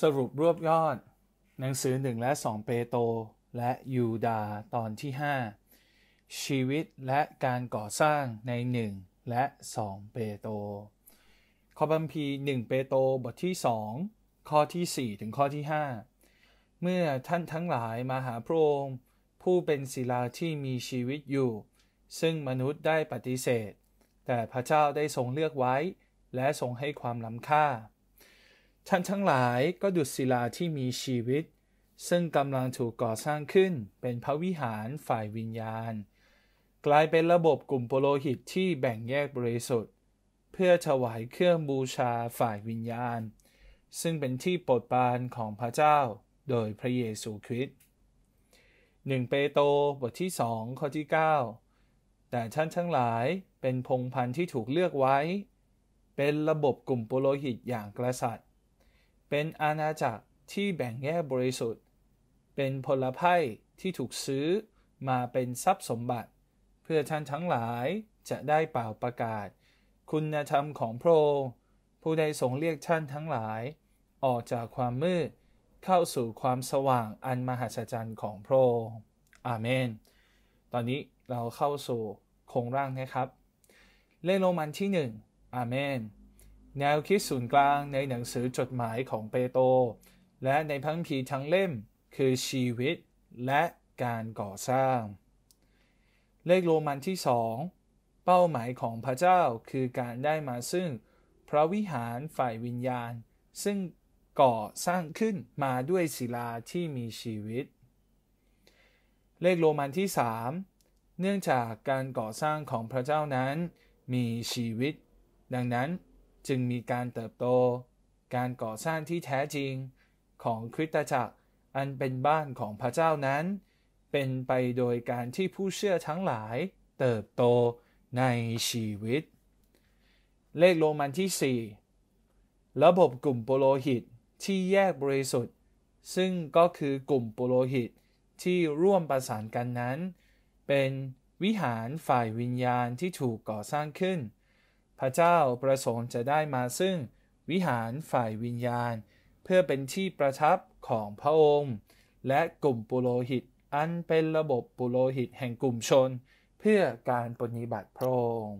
สรุปรวบยอดหนังสือ 1 และ 2 เปโตรและยูดาตอนที่ 5 ชีวิตและการก่อสร้างใน 1 และ 2 เปโตรข้อบัมพี 1 เปโตรบทที่ 2ข้อที่ 4 ถึงข้อที่ 5 เมื่อท่านทั้งหลายมาหาพระองค์ผู้เป็นศิลาที่มีชีวิตอยู่ ซึ่งมนุษย์ได้ปฏิเสธ แต่พระเจ้าได้ทรงเลือกไว้ และทรงให้ความล้ำค่าท่านทั้งหลายก็ดุจศิลาที่มีชีวิต ซึ่งกำลังถูกก่อสร้างขึ้นเป็นพระวิหารฝ่ายวิญญาณ กลายเป็นระบบกลุ่มโปโลหิตที่แบ่งแยกบริสุทธิ์ เพื่อถวายเครื่องบูชาฝ่ายวิญญาณ ซึ่งเป็นที่โปรดปรานของพระเจ้าโดยพระเยซูคริสต์หนึ่งเปโตรบทที่สองข้อที่9แต่ท่านทั้งหลายเป็นพงพันธุ์ที่ถูกเลือกไว้ เป็นระบบกลุ่มโปโลหิตอย่างกระสัดเป็นอาณาจักรที่แบ่งแยกบริสุทธิ์ เป็นพลภัยที่ถูกซื้อมาเป็นทรัพย์สมบัติ เพื่อท่านทั้งหลายจะได้เป่าประกาศ คุณธรรมของพระองค์ผู้ได้ทรงเรียกท่านทั้งหลาย ออกจากความมืดเข้าสู่ความสว่างอันมหัศจรรย์ของพระองค์อาเมน ตอนนี้เราเข้าสู่โครงร่างนะครับ เลโรมันที่หนึ่งอาเมนแนวคิดศูนย์กลางในหนังสือจดหมายของเปโตรและในพังพีทั้งเล่มคือชีวิต และการก่อสร้าง เลขโรมันที่สอง เป้าหมายของพระเจ้าคือการได้มาซึ่งพระวิหารฝ่ายวิญญาณ ซึ่งก่อสร้างขึ้นมาด้วยศิลาที่มีชีวิต เลขโรมันที่สามเนื่องจากการก่อสร้างของพระเจ้านั้น มีชีวิต ดังนั้นจึงมีการเติบโตการก่อสร้างที่แท้จริง ของคริสตจักรอันเป็นบ้านของพระเจ้านั้น เป็นไปโดยการที่ผู้เชื่อทั้งหลายเติบโตในชีวิต เลขโรมันที่ 4 ระบบกลุ่มปโลหิตที่แยกบริสุทธิ์ ซึ่งก็คือกลุ่มปโลหิตที่ร่วมประสานกันนั้น เป็นวิหารฝ่ายวิญญาณที่ถูกก่อสร้างขึ้นพระเจ้าประสงค์จะได้มาซึ่งวิหารฝ่ายวิญญาณ เพื่อเป็นที่ประทับของพระองค์ และกลุ่มปุโรหิต อันเป็นระบบปุโรหิตแห่งกลุ่มชน เพื่อการปฏิบัติพระองค์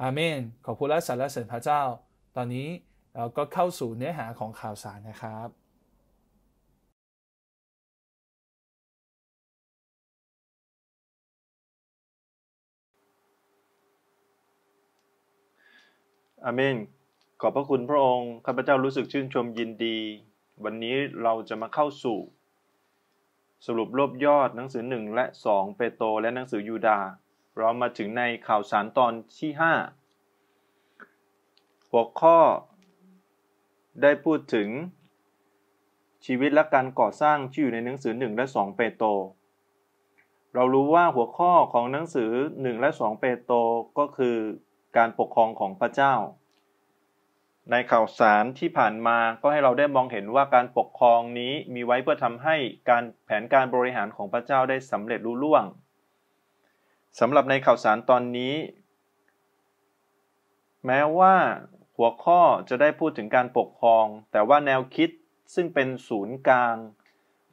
อาเมน ขอพรดและสรรเสริญพระเจ้า ตอนนี้เราก็เข้าสู่เนื้อหาของข่าวสารนะครับอาเมน ขอบพระคุณพระองค์ ข้าพเจ้ารู้สึกชื่นชมยินดี วันนี้เราจะมาเข้าสู่ สรุปรวบยอดหนังสือหนึ่งและสองเปโตรและหนังสือยูดา เรามาถึงในข่าวสารตอนที่ห้าหัวข้อ ได้พูดถึง ชีวิตและการก่อสร้างที่อยู่ในหนังสือ1และ 2เปโตรเรารู้ว่าหัวข้อของหนังสือ 1 และ 2เปโตรก็คือการปกครองของพระเจ้า ในข่าวสารที่ผ่านมา ก็ให้เราได้มองเห็นว่าการปกครองนี้มีไว้เพื่อทำให้การแผนการบริหารของพระเจ้าได้สำเร็จรุ่ล่วง สำหรับในข่าวสารตอนนี้ แม้ว่าหัวข้อจะได้พูดถึงการปกครอง แต่ว่าแนวคิดซึ่งเป็นศูนย์กลาง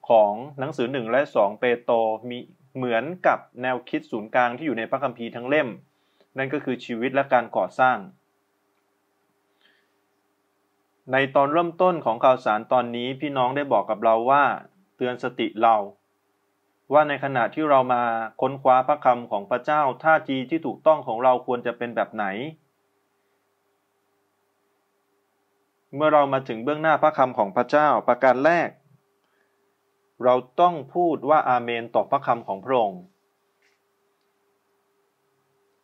ของหนังสือ1และ2 เปโตรมีเหมือนกับแนวคิดศูนย์กลางที่อยู่ในพระคัมภีร์ทั้งเล่มนั่นก็คือชีวิตและการก่อสร้าง ในตอนเริ่มต้นของข่าวสารตอนนี้พี่น้องได้บอกกับเราว่า เตือนสติเรา ว่าในขณะที่เรามาค้นคว้าพระคำของพระเจ้าท่าทีที่ถูกต้องของเราควรจะเป็นแบบไหน เมื่อเรามาถึงเบื้องหน้าพระคำของพระเจ้าประการแรก เราต้องพูดว่าอาเมนต่อพระคำของพระองค์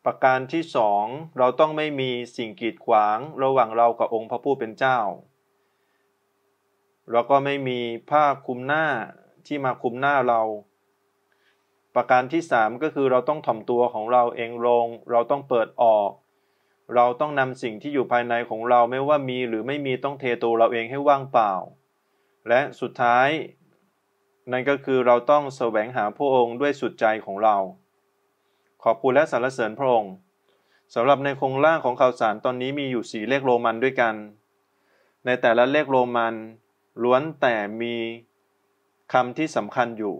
ประการที่สองเราต้องไม่มีสิ่งกีดขวางระหว่างเรากับองค์พระผู้เป็นเจ้า เราก็ไม่มีผ้าคลุมหน้าที่มาคลุมหน้าเรา ประการที่สามก็คือเราต้องถ่อมตัวของเราเองลงเราต้องเปิดออก เราต้องนำสิ่งที่อยู่ภายในของเราไม่ว่ามีหรือไม่มีต้องเทตัวเราเองให้ว่างเปล่า และสุดท้าย นั่นก็คือเราต้องแสวงหาพระองค์ด้วยสุดใจของเราขอบคุณและสรรเสริญพระองค์สำหรับในโครงล่างของข่าวสารตอนนี้มีอยู่สีเลขโรมันด้วยกัน ในแต่ละเลขโรมัน ล้วนแต่มีคำที่สำคัญอยู่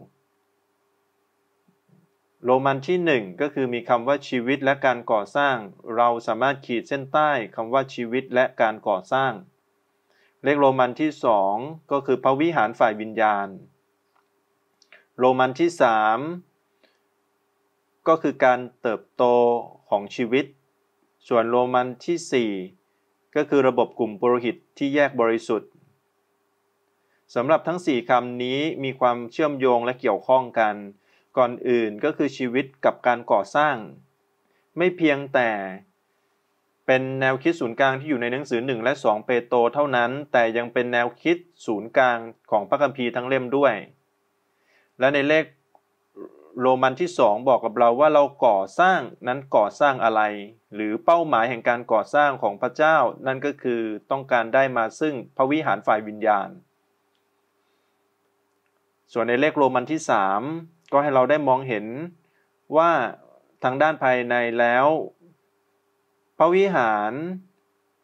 โรมันที่ 1 ก็คือมีคำว่าชีวิตและการก่อสร้าง เราสามารถขีดเส้นใต้คำว่าชีวิตและการก่อสร้าง เลขโรมันที่2ก็คือพระวิหารฝ่ายวิญญาณ โรมันที่3ก็คือการเติบโตของชีวิต ส่วนโรมันที่ 4 ก็คือระบบกลุ่มปุโรหิต ที่แยกบริสุทธิ์สำหรับทั้ง 4คำนี้มีความเชื่อมโยงและเกี่ยวข้องกัน ก่อนอื่นก็คือชีวิตกับการก่อสร้าง ไม่เพียงแต่ เป็นแนวคิดศูนย์กลางที่อยู่ในหนังสือ 1 และ 2 เปโตเท่านั้น แต่ยังเป็นแนวคิดศูนย์กลางของพระคัมภีร์ทั้งเล่มด้วย และในเลขโรมันที่สองบอกกับเราว่าเราก่อสร้างนั้นก่อสร้างอะไร หรือเป้าหมายแห่งการก่อสร้างของพระเจ้านั่นก็คือต้องการได้มาซึ่งพระวิหารฝ่ายวิญญาณ ส่วนในเลขโรมันที่ 3 ก็ให้เราได้มองเห็นว่าทางด้านภายในแล้วพระวิหาร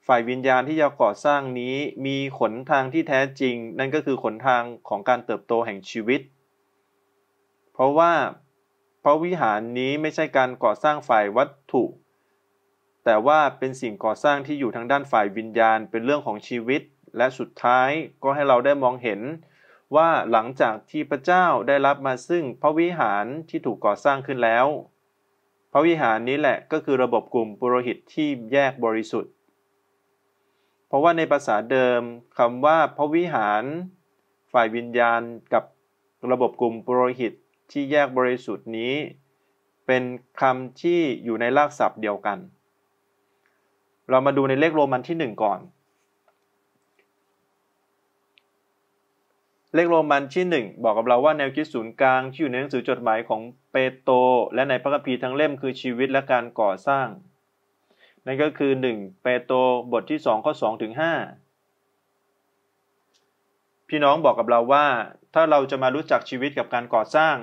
ฝ่ายวิญญาณที่จะก่อสร้างนี้มีขนทางที่แท้จริง นั่นก็คือขนทางของการเติบโตแห่งชีวิต เพราะว่าพราะวิหารนี้ไม่ใช่การก่อสร้างฝ่ายวัตถุ แต่ว่าเป็นสิ่งก่อสร้างที่อยู่ทางด้านฝ่ายวิญญาณ เป็นเรื่องของชีวิต และสุดท้าย ก็ให้เราได้มองเห็น ว่าหลังจากที่พระเจ้าได้รับมาซึ่งพระวิหารที่ถูกก่อสร้างขึ้นแล้วพระวิหารนี้แหละก็คือระบบกลุ่มปุโรหิตที่แยกบริสุทธิ์ เพราะว่าในภาษาเดิมคำว่าพระวิหาร ฝ่ายวิญญาณกับระบบกลุ่มปุโรหิตที่แยกบริสุทธิ์นี้เป็นคำที่อยู่ในรากศัพท์เดียวกัน เรามาดูในเลขโรมันที่ 1 ก่อน เลขโรมันที่ 1 บอกกับเราว่าแนวคิดศูนย์กลางที่อยู่ในหนังสือจดหมายของเปโตรและในพระคัมภีร์ทั้งเล่มคือชีวิตและการก่อสร้าง นั่นก็คือ 1 เปโตรบทที่ 2 ข้อ2ถึง5พี่น้องบอกกับเราว่าถ้าเราจะมารู้จักชีวิตกับการก่อสร้าง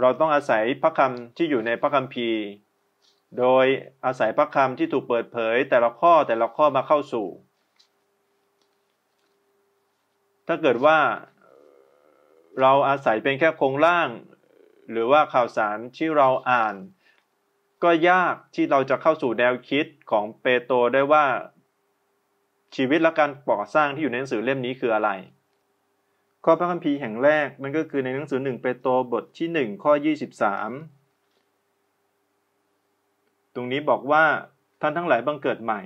เราต้องอาศัยพระคำที่อยู่ในพระคำพีโดยอาศัยพระคำที่ถูกเปิดเผยแต่ละข้อแต่ละข้อมาเข้าสู่ ถ้าเกิดว่า เราอาศัยเป็นแค่โครงร่าง หรือว่าข่าวสารที่เราอ่าน ก็ยากที่เราจะเข้าสู่แนวคิดของเปโตรได้ว่าชีวิตและการก่อสร้างที่อยู่ในหนังสือเล่มนี้คืออะไรข้อพระคัมภีร์แห่งแรกนั่นก็คือในหนังสือหนึ่งเปโตรบทที่ 1 ข้อ 23 ตรงนี้บอกว่าท่านทั้งหลายบังเกิดใหม่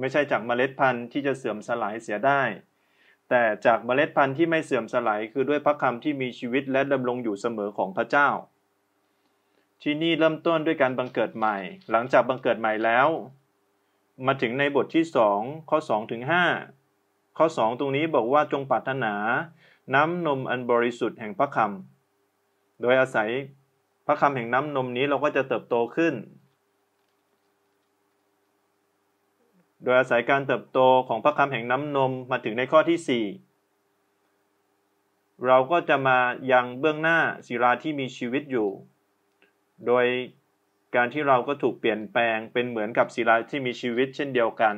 ไม่ใช่จากเมล็ดพันธุ์ที่จะเสื่อมสลายเสียได้ แต่จากเมล็ดพันธุ์ที่ไม่เสื่อมสลายคือด้วยพระคำที่มีชีวิตและดำรงอยู่เสมอของพระเจ้าที่นี่เริ่มต้นด้วยการบังเกิดใหม่ หลังจากบังเกิดใหม่แล้ว มาถึงในบทที่2ข้อ2ถึง5ข้อ2ตรงนี้บอกว่าจงปรารถนาน้ำนมอันบริสุทธิ์แห่งพระคำโดยอาศัยพระคำแห่งน้ำนมนี้เราก็จะเติบโตขึ้น โดยอาศัยการเติบโตของพระคำแห่งน้ำนมมาถึงในข้อที่ 4 เราก็จะมายังเบื้องหน้าศิลาที่มีชีวิตอยู่ โดยการที่เราก็ถูกเปลี่ยนแปลงเป็นเหมือนกับศิลาที่มีชีวิตเช่นเดียวกัน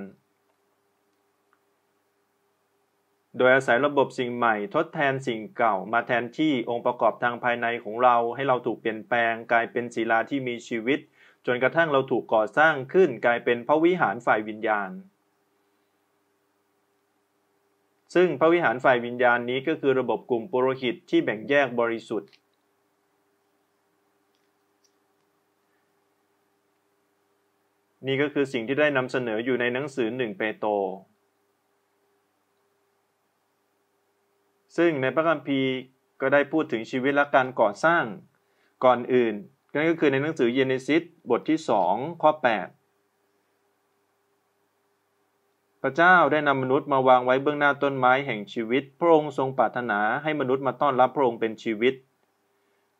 โดยอาศัยระบบสิ่งใหม่ทดแทนสิ่งเก่ามาแทนที่องค์ประกอบทางภายในของเราให้เราถูกเปลี่ยนแปลงกลายเป็นศิลาที่มีชีวิต จนกระทั่งเราถูกก่อสร้างขึ้นกลายเป็นพระวิหารฝ่ายวิญญาณ ซึ่งพระวิหารฝ่ายวิญญาณนี้ ก็คือระบบกลุ่มปุโรหิตที่แบ่งแยกบริสุทธิ์ นี่ก็คือสิ่งที่ได้นำเสนออยู่ในหนังสือหนึ่งเปโตรซึ่งในพระคัมภีร์ก็ได้พูดถึงชีวิตและการก่อสร้างก่อนอื่นนั่นก็คือในหนังสือเยเนซิสบทที่2ข้อ8พระเจ้าได้นำมนุษย์มาวางไว้เบื้องหน้าต้นไม้แห่งชีวิตพระองค์ทรงปรารถนาให้มนุษย์มาต้อนรับพระองค์เป็นชีวิต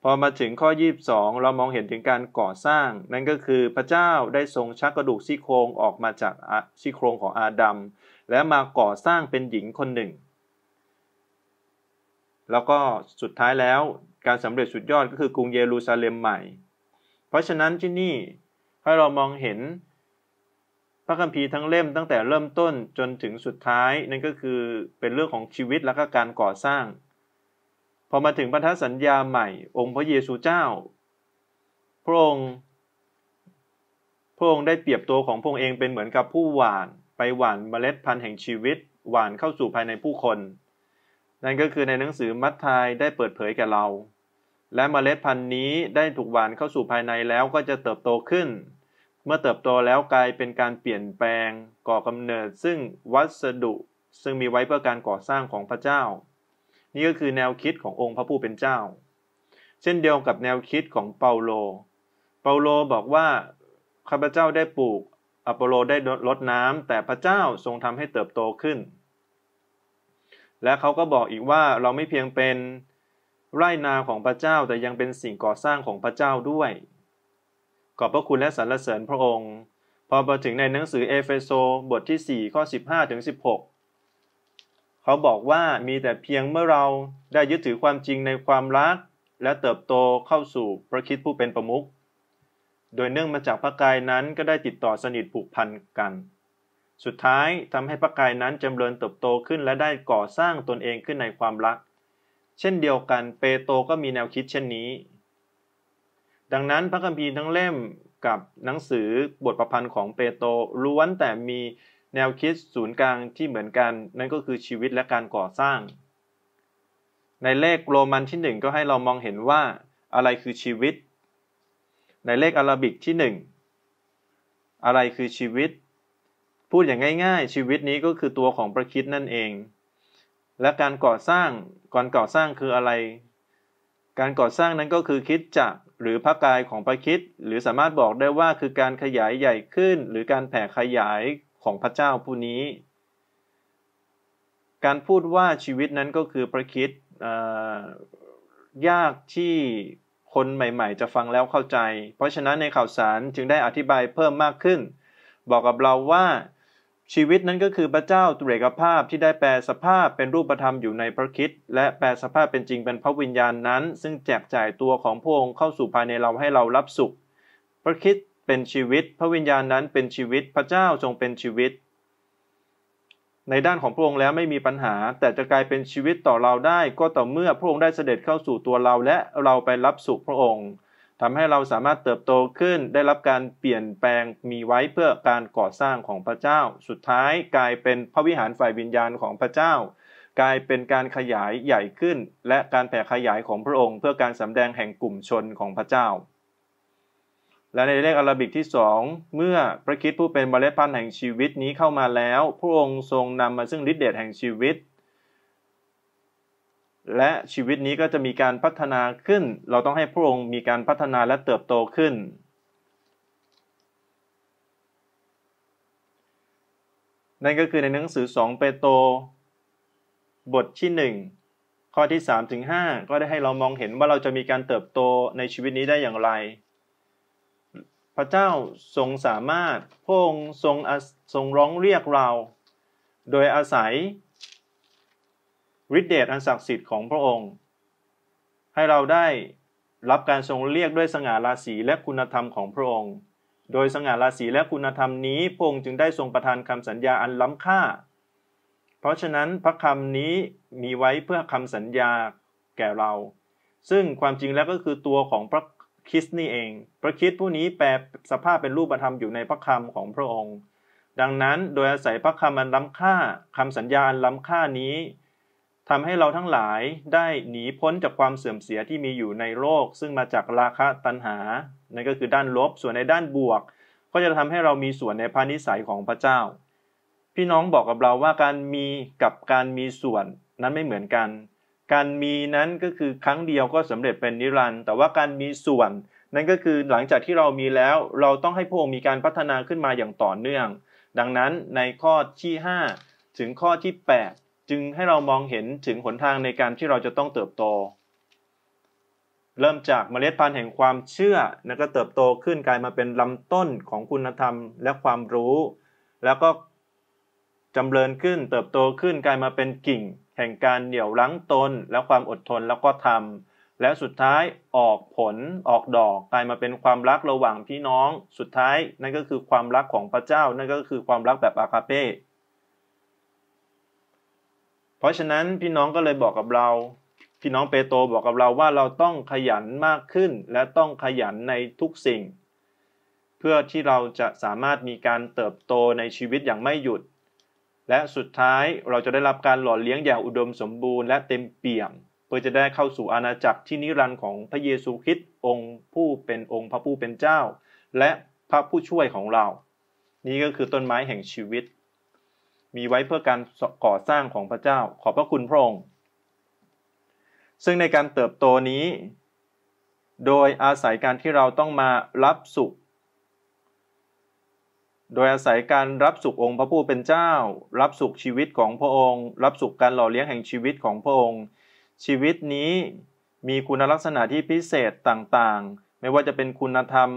พอมาถึงข้อ22เรามองเห็นถึงการก่อสร้าง นั่นก็คือพระเจ้าได้ทรงชักกระดูกซี่โครงออกมาจากซี่โครงของอาดัมและมาก่อสร้างเป็นหญิงคนหนึ่งแล้วก็สุดท้ายแล้วการสำเร็จสุดยอดก็คือกรุงเยรูซาเล็มใหม่ เพราะฉะนั้นที่นี่ให้เรามองเห็น พระคัมภีร์ทั้งเล่มตั้งแต่เริ่มต้นจนถึงสุดท้าย นั่นก็คือเป็นเรื่องของชีวิตและก็การก่อสร้างพอมาถึงพันธสัญญาใหม่ องค์พระเยซูเจ้าพระองค์พระองค์ได้เปรียบตัวของพระองค์เองเป็นเหมือนกับผู้หว่าน ไปหว่านเมล็ดพันธุ์แห่งชีวิต หว่านเข้าสู่ภายในผู้คนนั่นก็คือในหนังสือมัทธายได้เปิดเผยแก่เรา และเมล็ดพันธุ์นี้ได้ถูกหว่านเข้าสู่ภายในแล้วก็จะเติบโตขึ้น เมื่อเติบโตแล้วกลายเป็นการเปลี่ยนแปลงก่อกำเนิดซึ่งวัสดุซึ่งมีไว้เพื่อการก่อสร้างของพระเจ้า นี่ก็คือแนวคิดขององค์พระผู้เป็นเจ้า เช่นเดียวกับแนวคิดของเปาโล เปาโลบอกว่าข้าพเจ้าได้ปลูกอโปโลได้ลดน้ำแต่พระเจ้าทรงทำให้เติบโตขึ้นและเขาก็บอกอีกว่าเราไม่เพียงเป็น ไร่นาของพระเจ้าแต่ยังเป็นสิ่งก่อสร้างของพระเจ้าด้วยขอบพระคุณและสรรเสริญพระองค์ พอมาถึงในหนังสือเอเฟโซบทที่4ข้อ15ถึง16 เขาบอกว่ามีแต่เพียงเมื่อเราได้ยึดถือความจริงในความรักและเติบโตเข้าสู่พระคิดผู้เป็นประมุข โดยเนื่องมาจากพระกายนั้นก็ได้ติดต่อสนิทผูกพันกันสุดท้ายทำให้พระกายนั้นจำเริญเติบโตขึ้นและได้ก่อสร้างตนเองขึ้นในความรัก เช่นเดียวกันเปโตก็มีแนวคิดเช่นนี้ ดังนั้นพระคัมภีร์ทั้งเล่มกับหนังสือบทประพันธ์ของเปโตรล้วนแต่มีแนวคิดศูนย์กลางที่เหมือนกันนั่นก็คือชีวิตและการก่อสร้าง ในเลขโรมันที่ 1 ก็ให้เรามองเห็นว่าอะไรคือชีวิต ในเลขอารบิกที่ 1 อะไรคือชีวิตพูดอย่างง่ายๆ ชีวิตนี้ก็คือตัวของประคิดนั่นเอง และการก่อสร้างก่อนก่อสร้างคืออะไร การก่อสร้างนั้นก็คือคิดจักหรือพระกายของประคิด หรือสามารถบอกได้ว่าคือการขยายใหญ่ขึ้น หรือการแผ่ขยายของพระเจ้าผู้นี้ การพูดว่าชีวิตนั้นก็คือประคิดยากที่คนใหม่ๆจะฟังแล้วเข้าใจ เพราะฉะนั้นในข่าวสารจึงได้อธิบายเพิ่มมากขึ้น บอกกับเราว่าชีวิตนั้นก็คือพระเจ้าตรเรกภาพที่ได้แปลสภาพเป็นรูปธรรมอยู่ในพระคิดและแปลสภาพเป็นจริงเป็นพระวิญญาณนนั้น ซึ่งแจกจ่ายตัวของพระองค์เข้าสู่ภายในเราให้เรารับสุข พระคิดเป็นชีวิต พระวิญญาณนนั้นเป็นชีวิตพระเจ้าทรงเป็นชีวิต ในด้านของพระองค์แล้วไม่มีปัญหา แต่จะกลายเป็นชีวิตต่อเราได้ ก็ต่อเมื่อพระองค์ได้เสด็จเข้าสู่ตัวเราและเราไปรับสุขพระองค์ทำให้เราสามารถเติบโตขึ้นได้รับการเปลี่ยนแปลงมีไว้เพื่อการก่อสร้างของพระเจ้า สุดท้ายกลายเป็นพระวิหารฝ่ายวิญญาณของพระเจ้า กลายเป็นการขยายใหญ่ขึ้นและการแผ่ขยายของพระองค์เพื่อการสำแดงแห่งกลุ่มชนของพระเจ้า และในเลขอาราบิกที่สองเมื่อพระคิดผู้เป็นเมล็ดพันธุ์แห่งชีวิตนี้เข้ามาแล้วพระองค์ทรงนำมาซึ่งฤทธิเดชแห่งชีวิตและชีวิตนี้ก็จะมีการพัฒนาขึ้น เราต้องให้พระองค์มีการพัฒนาและเติบโตขึ้น นั่นก็คือในหนังสือ2เปโตรบทที่ 1 ข้อที่3ถึง5ก็ได้ให้เรามองเห็นว่าเราจะมีการเติบโตในชีวิตนี้ได้อย่างไร พระเจ้าทรงสามารถพระองค์ทรงทรงร้องเรียกเรา โดยอาศัยฤทธิเดชอันศักดิ์สิทธิ์ของพระองค์ ให้เราได้รับการทรงเรียกด้วยสง่าราศีและคุณธรรมของพระองค์ โดยสง่าราศีและคุณธรรมนี้พระองค์จึงได้ทรงประทานคำสัญญาอันล้ำค่า เพราะฉะนั้นพระคำนี้มีไว้เพื่อคำสัญญาแก่เรา ซึ่งความจริงแล้วก็คือตัวของพระคิดนี่เอง พระคิดผู้นี้แปลสภาพเป็นรูปธรรมอยู่ในพระคำของพระองค์ ดังนั้นโดยอาศัยพระคำอันล้ำค่าคำสัญญาอันล้ำค่านี้ทำให้เราทั้งหลายได้หนีพ้นจากความเสื่อมเสียที่มีอยู่ในโลกซึ่งมาจากราคะตัณหา นั่นก็คือด้านลบส่วนในด้านบวก ก็จะทำให้เรามีส่วนในพานิสัยของพระเจ้า พี่น้องบอกกับเราว่าการมีกับการมีส่วนนั้นไม่เหมือนกัน การมีนั้นก็คือครั้งเดียวก็สำเร็จเป็นนิรันดร์แต่ว่าการมีส่วน นั่นก็คือหลังจากที่เรามีแล้ว เราต้องให้พระองค์มีการพัฒนาขึ้นมาอย่างต่อเนื่อง ดังนั้นในข้อที่5ถึงข้อที่8จึงให้เรามองเห็นถึงหนทางในการที่เราจะต้องเติบโต เริ่มจากเมล็ดพันธุ์แห่งความเชื่อแล้วก็เติบโตขึ้นกลายมาเป็นลำต้นของคุณธรรม และความรู้ แล้วก็จำเริญขึ้น เติบโตขึ้นกลายมาเป็นกิ่ง แห่งการเหนี่ยวรั้งตนและความอดทนแล้วก็ทำ แล้วสุดท้ายออกผลออกดอก กลายมาเป็นความรักระหว่างพี่น้อง สุดท้ายนั่นก็คือความรักของพระเจ้านั่นก็คือความรักแบบอาคาเปเพราะฉะนั้นพี่น้องก็เลยบอกกับเรา พี่น้องเปโตรบอกกับเราว่าเราต้องขยันมากขึ้นและต้องขยันในทุกสิ่ง เพื่อที่เราจะสามารถมีการเติบโตในชีวิตอย่างไม่หยุด และสุดท้ายเราจะได้รับการหล่อเลี้ยงอย่างอุดมสมบูรณ์และเต็มเปี่ยม เพื่อจะได้เข้าสู่อาณาจักรที่นิรันดร์ของพระเยซูคริสต์องค์ผู้เป็นองค์พระผู้เป็นเจ้า และพระผู้ช่วยของเรา นี่ก็คือต้นไม้แห่งชีวิตมีไว้เพื่อการก่อสร้างของพระเจ้า ขอบพระคุณพระองค์ ซึ่งในการเติบโตนี้ โดยอาศัยการที่เราต้องมารับสุข โดยอาศัยการรับสุของค์พระผู้เป็นเจ้า รับสุขชีวิตของพระองค์ รับสุขการหล่อเลี้ยงแห่งชีวิตของพระองค์ ชีวิตนี้มีคุณลักษณะที่พิเศษต่างๆ ไม่ว่าจะเป็นคุณธรรม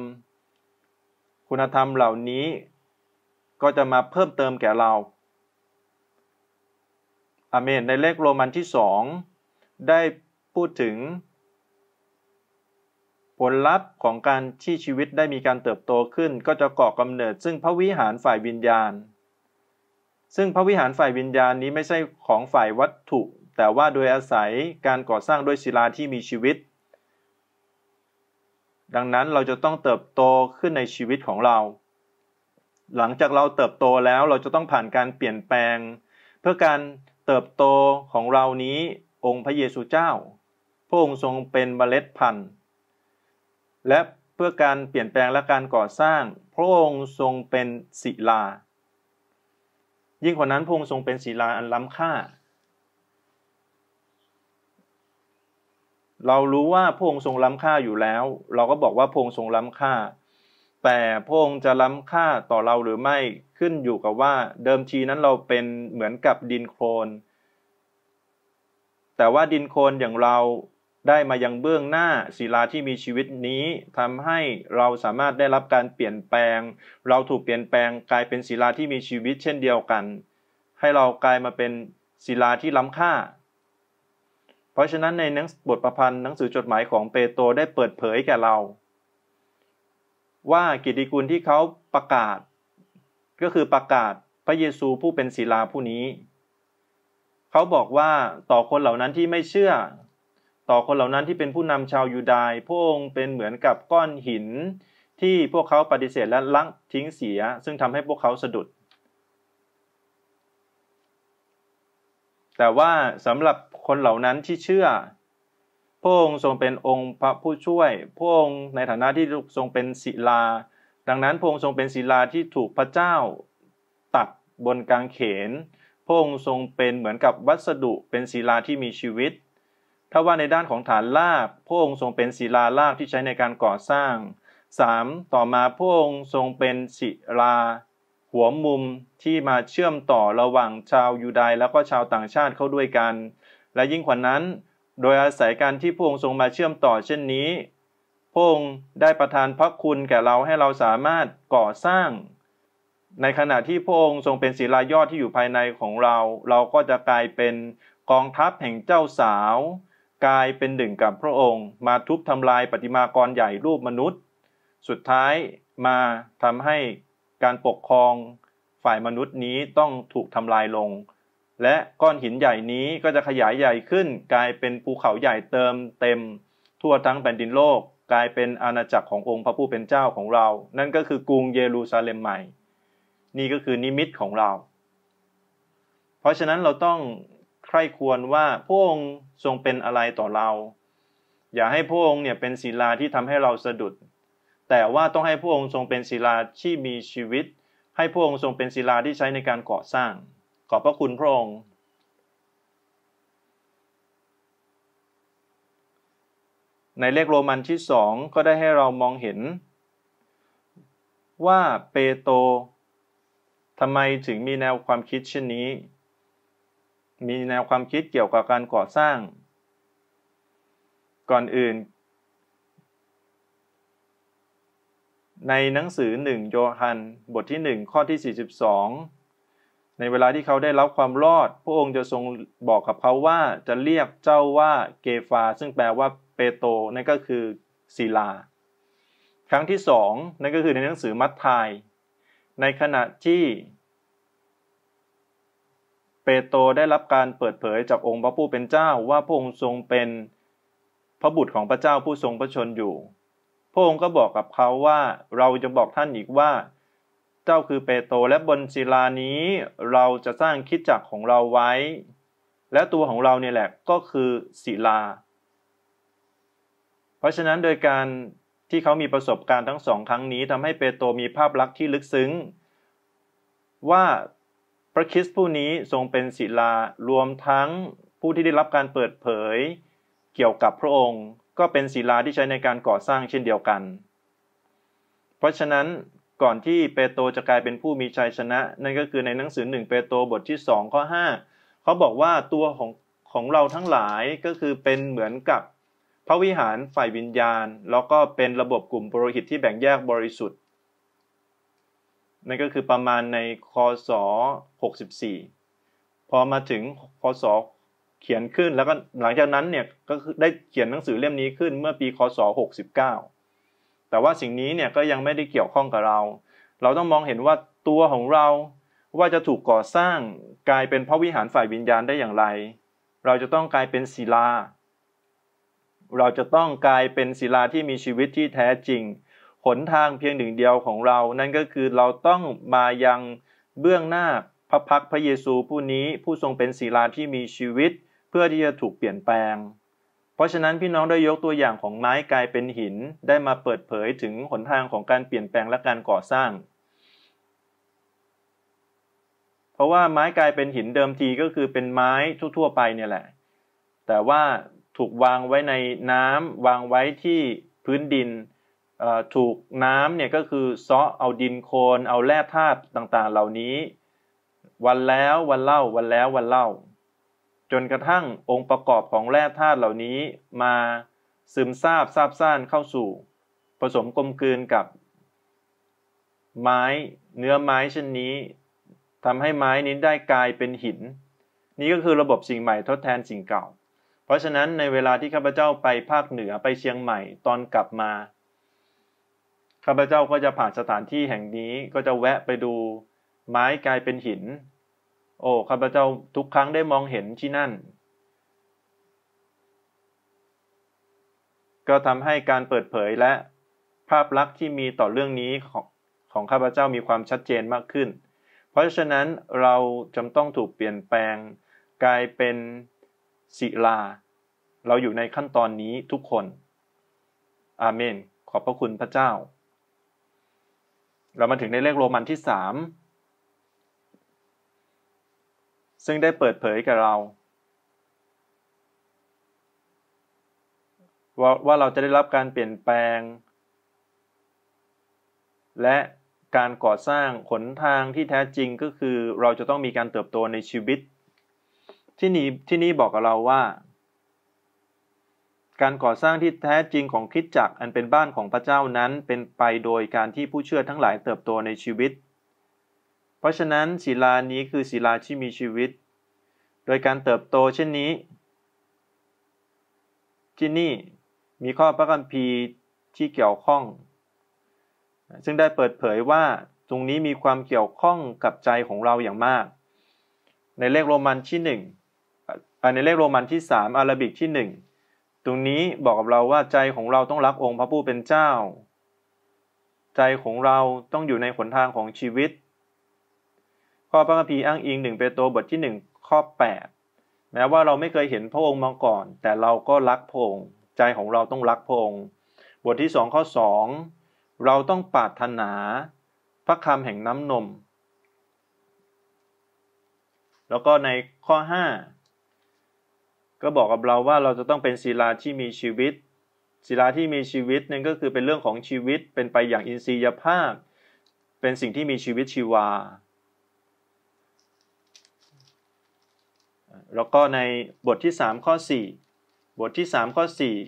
คุณธรรมเหล่านี้ก็จะมาเพิ่มเติมแก่เราอาเมนในเลขโรมันที่สอง ได้พูดถึง ผลลัพธ์ของการที่ชีวิตได้มีการเติบโตขึ้นก็จะก่อกำเนิด ซึ่งพระวิหารฝ่ายวิญญาณ ซึ่งพระวิหารฝ่ายวิญญาณนี้ไม่ใช่ของฝ่ายวัตถุ แต่ว่าโดยอาศัยการก่อสร้างด้วยศิลาที่มีชีวิต ดังนั้นเราจะต้องเติบโตขึ้นในชีวิตของเรา หลังจากเราเติบโตแล้วเราจะต้องผ่านการเปลี่ยนแปลง เพื่อการเติบโตของเรานี้องค์พระเยซูเจ้า พระองค์ทรงเป็นเมล็ดพันธุ์และเพื่อการเปลี่ยนแปลงและการก่อสร้างพระองค์ทรงเป็นศิลา ยิ่งกว่านั้นพระองค์ทรงเป็นศิลาอันล้ำค่า เรารู้ว่าพระองค์ทรงล้ำค่าอยู่แล้ว เราก็บอกว่าพระองค์ทรงล้ำค่าแต่พระองค์จะล้ำค่าต่อเราหรือไม่ขึ้นอยู่กับว่าเดิมทีนั้นเราเป็นเหมือนกับดินโคลนแต่ว่าดินโคลนอย่างเราได้มายังเบื้องหน้าศิลาที่มีชีวิตนี้ทำให้เราสามารถได้รับการเปลี่ยนแปลง เราถูกเปลี่ยนแปลงกลายเป็นศิลาที่มีชีวิตเช่นเดียวกัน ให้เรากลายมาเป็นศิลาที่ล้าค่า เพราะฉะนั้นในหนังบทประพันธ์หนังสือจดหมายของเปโตรได้เปิดเผยแก่เราว่ากิตติคุณที่เขาประกาศ ก็คือประกาศพระเยซูผู้เป็นศิลาผู้นี้เขาบอกว่าต่อคนเหล่านั้นที่ไม่เชื่อ ต่อคนเหล่านั้นที่เป็นผู้นำชาวยูดาห์พระองค์เป็นเหมือนกับก้อนหินที่พวกเขาปฏิเสธและลังทิ้งเสีย ซึ่งทำให้พวกเขาสะดุด แต่ว่าสำหรับคนเหล่านั้นที่เชื่อพระองค์ทรงเป็นองค์พระผู้ช่วยพระองค์ในฐานะที่ทรงเป็นศิลาดังนั้นพระองค์ทรงเป็นศิลาที่ถูกพระเจ้า ตัดบนกางเขนพระองค์ทรงเป็นเหมือนกับวัสดุเป็นศิลาที่มีชีวิตถ้าว่าในด้านของฐานลากพระองค์ทรงเป็นศิลาลากที่ใช้ในการก่อสร้าง 3. ต่อมาพระองค์ทรงเป็นศิลาหัวมุมที่มาเชื่อมต่อระหว่างชาวยูดายแล้วก็ชาวต่างชาติเข้าด้วยกัน และยิ่งกว่านั้นโดยอาศัยการที่พระองค์ทรงมาเชื่อมต่อเช่นนี้ พระองค์ได้ประทานพระคุณแก่เราให้เราสามารถก่อสร้าง ในขณะที่พระองค์ทรงเป็นศิลายอดที่อยู่ภายในของเรา เราก็จะกลายเป็นกองทัพแห่งเจ้าสาว กลายเป็นหนึ่งกับพระองค์ มาทุบทำลายปฏิมากรใหญ่รูปมนุษย์ สุดท้ายมาทำให้การปกครองฝ่ายมนุษย์นี้ต้องถูกทำลายลงและก้อนหินใหญ่นี้ก็จะขยายใหญ่ขึ้น กลายเป็นภูเขาใหญ่เติมเต็ม ทั่วทั้งแผ่นดินโลก กลายเป็นอาณาจักรขององค์พระผู้เป็นเจ้าของเรา นั่นก็คือกรุงเยรูซาเล็มใหม่ นี่ก็คือนิมิตของเรา เพราะฉะนั้นเราต้องใคร่ควรว่าพระองค์ทรงเป็นอะไรต่อเรา อย่าให้พระองค์เนี่ยเป็นศิลาที่ทำให้เราสะดุด แต่ว่าต้องให้พระองค์ทรงเป็นศิลาที่มีชีวิต ให้พระองค์ทรงเป็นศิลาที่ใช้ในการก่อสร้างขอบพระคุณพระองค์ ในเลขโรมันที่สองก็ได้ให้เรามองเห็น ว่าเปโตรทำไมถึงมีแนวความคิดเช่นนี้ มีแนวความคิดเกี่ยวกับการก่อสร้าง ก่อนอื่น ในหนังสือหนึ่งโยฮัน บทที่หนึ่งข้อที่ 42ในเวลาที่เขาได้รับความรอด พระองค์จะทรงบอกกับเขาว่าจะเรียกเจ้าว่าเกฟา ซึ่งแปลว่าเปโตนั่นก็คือศิลาครั้งที่สองนั่นก็คือในหนังสือมัทธายในขณะที่ เปโตได้รับการเปิดเผย จากองค์พระผู้เป็นเจ้าว่าพระองค์ทรงเป็นพระบุตรของพระเจ้าผู้ทรงพระชนอยู่ พระองค์ก็บอกกับเขาว่า เราจะบอกท่านอีกว่าเจ้าคือเปโตรและบนศิลานี้เราจะสร้างคิดจักของเราไว้ และตัวของเราเนี่ยแหละก็คือศิลาเพราะฉะนั้นโดยการที่เขามีประสบการณ์ทั้งสองครั้งนี้ทำให้เปโตรมีภาพลักษณ์ที่ลึกซึ้ง ว่า พระคิดผู้นี้ทรงเป็นศิลารวมทั้งผู้ที่ได้รับการเปิดเผยเกี่ยวกับพระองค์ ก็เป็นศิลาที่ใช้ในการก่อสร้างเช่นเดียวกัน เพราะฉะนั้นก่อนที่เปโตรจะกลายเป็นผู้มีชัยชนะ นั่นก็คือในหนังสือหนึ่งเปโตรบทที่สองข้อห้าเขาบอกว่าตัวของของเราทั้งหลายก็คือเป็นเหมือนกับพระวิหารฝ่ายวิญญาณ แล้วก็เป็นระบบกลุ่มบริหิตที่แบ่งแยกบริสุทธิ์นั่นก็คือประมาณในคศ64 พอมาถึงคศเขียนขึ้นแล้วก็หลังจากนั้นเนี่ย ก็ได้เขียนหนังสือเล่มนี้ขึ้นเมื่อปีคศ69แต่ว่าสิ่งนี้เนี่ยก็ยังไม่ได้เกี่ยวข้องกับเรา เราต้องมองเห็นว่าตัวของเรา ว่าจะถูกก่อสร้างกลายเป็นพระวิหารฝ่ายวิญญาณได้อย่างไร เราจะต้องกลายเป็นศิลา เราจะต้องกลายเป็นศิลาที่มีชีวิตที่แท้จริง หนทางเพียงหนึ่งเดียวของเรา นั่นก็คือเราต้องมายังเบื้องหน้าพระพักพระเยซูผู้นี้ผู้ทรงเป็นศิลาที่มีชีวิต เพื่อที่จะถูกเปลี่ยนแปลงเพราะฉะนั้นพี่น้องได้ยกตัวอย่างของไม้กลายเป็นหินได้มาเปิดเผยถึงหนทางของการเปลี่ยนแปลงและการก่อสร้าง เพราะว่าไม้กลายเป็นหินเดิมทีก็คือเป็นไม้ทั่วๆไปเนี่ยแหละ แต่ว่าถูกวางไว้ในน้ำวางไว้ที่พื้นดินถูกน้ำเนี่ยก็คือซาะเอาดินโคลนเอาแร่ธาตุต่างๆเหล่านี้ วันแล้ววันเล่า วันแล้ววันเล่าจนกระทั่งองค์ประกอบของแร่ธาตุเหล่านี้มา ซึมซาบซาบซ่านเข้าสู่ ผสมกลมกลืน กับ ไม้เนื้อไม้เช่นนี้ทำให้ไม้นี้ได้กลายเป็นหิน นี่ก็คือระบบสิ่งใหม่ทดแทนสิ่งเก่า เพราะฉะนั้นในเวลาที่ข้าพเจ้าไปภาคเหนือไปเชียงใหม่ตอนกลับมาข้าพเจ้าก็จะผ่านสถานที่แห่งนี้ก็จะแวะไปดูไม้กลายเป็นหินโอ้ข้าพเจ้าทุกครั้งได้มองเห็นที่นั่น ก็ทำให้การเปิดเผยและภาพลักษณ์ที่มีต่อเรื่องนี้ของของข้าพเจ้ามีความชัดเจนมากขึ้น เพราะฉะนั้นเราจำต้องถูกเปลี่ยนแปลงกลายเป็นศิลา เราอยู่ในขั้นตอนนี้ทุกคน อาเมน ขอบพระคุณพระเจ้า เรามาถึงในเลขโรมันที่สามซึ่งได้เปิดเผยกับเราว่าว่าเราจะได้รับการเปลี่ยนแปลง และการก่อสร้างขนทางที่แท้จริงก็คือเราจะต้องมีการเติบโตในชีวิต ที่นี่ที่นี่บอกกับเราว่า การก่อสร้างที่แท้จริงของคิดจักอันเป็นบ้านของพระเจ้านั้น เป็นไปโดยการที่ผู้เชื่อทั้งหลายเติบโตในชีวิตเพราะฉะนั้นศิลานี้คือศิลาที่มีชีวิต โดยการเติบโตเช่นนี้ที่นี่มีข้อพระคัมภีร์ที่เกี่ยวข้อง ซึ่งได้เปิดเผยว่าตรงนี้มีความเกี่ยวข้องกับใจของเราอย่างมาก ในเลขโรมันที่1ในเลขโรมันที่3อาราบิกที่1ตรงนี้บอกกับเราว่าใจของเราต้องรักองค์พระผู้เป็นเจ้า ใจของเราต้องอยู่ในขนทางของชีวิตข้อพระคัมภีร์อ้างอิงหนึ่งเปโตรบทที่หนึ่งข้อแปดแม้ว่าเราไม่เคยเห็นพระองค์มาก่อน แต่เราก็รักพระองค์ใจของเราต้องรักพระองค์บทที่สองข้อสองเราต้องปรารถนา พระคำแห่งน้ำนม แล้วก็ในข้อห้าก็บอกกับเราว่าเราจะต้องเป็นศิลาที่มีชีวิตศิลาที่มีชีวิตนั่นก็คือเป็นเรื่องของชีวิตเป็นไปอย่างอินทรียภาพ เป็นสิ่งที่มีชีวิตชีวาแล้วก็ในบทที่ 3 ข้อ 4 บทที่ 3 ข้อ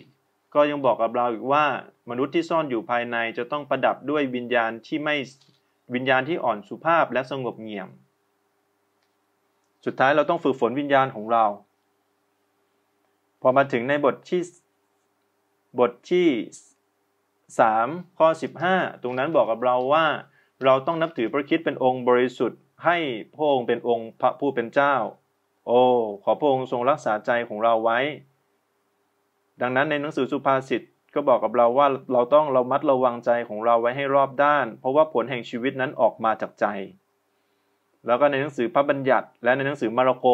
4 ก็ยังบอกกับเราอีกว่า มนุษย์ที่ซ่อนอยู่ภายในจะต้องประดับด้วยวิญญาณที่ไม่วิญญาณที่อ่อนสุภาพและสงบเงี่ยมสุดท้ายเราต้องฝึกฝนวิญญาณของเรา พอมาถึงในบทที่บทที่3ข้อ 15 ตรงนั้นบอกกับเราว่า เราต้องนับถือพระคิดเป็นองค์บริสุทธิ์ ให้พระองค์เป็นองค์พระผู้เป็นเจ้าโอ้ขอพระองค์ทรงรักษาใจของเราไว้ ดังนั้นในหนังสือสุภาษิตก็บอกกับเราว่าเราต้องเรามัดระวังใจของเราไว้ให้รอบด้าน เพราะว่าผลแห่งชีวิตนั้นออกมาจากใจ แล้วก็ในหนังสือพระบัญญัติ และในหนังสือมาระโก